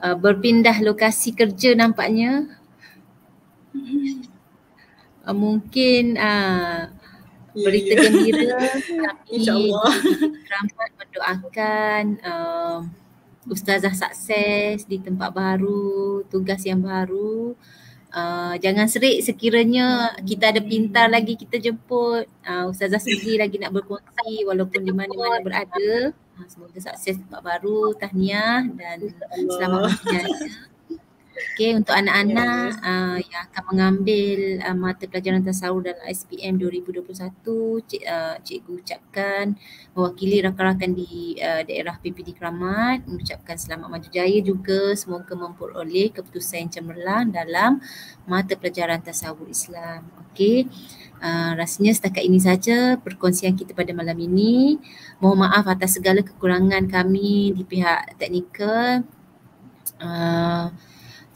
uh, berpindah lokasi kerja nampaknya. Uh, mungkin uh, berita gembira tapi terlambat mendoakan um, ustazah sukses di tempat baru, tugas yang baru. Uh, jangan serik sekiranya kita ada pintar lagi kita jemput uh, Ustazah Suzy lagi nak berkongsi walaupun di mana-mana berada uh, Semoga sukses tempat baru, tahniah dan selamat berjaya Okay, untuk anak-anak ya, ya. uh, yang akan mengambil uh, mata pelajaran tasawuf dalam SPM 2021, cik, uh, cikgu ucapkan mewakili rakan-rakan di uh, daerah PPD Keramat mengucapkan selamat maju jaya juga semoga memperoleh keputusan yang cemerlang dalam mata pelajaran tasawuf Islam. Okay, uh, rasanya setakat ini saja perkongsian kita pada malam ini. Mohon maaf atas segala kekurangan kami di pihak teknikal. Uh,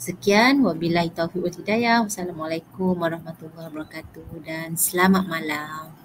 Sekian wabillahi taufiq wal hidayah. Wassalamualaikum warahmatullahi wabarakatuh dan selamat malam.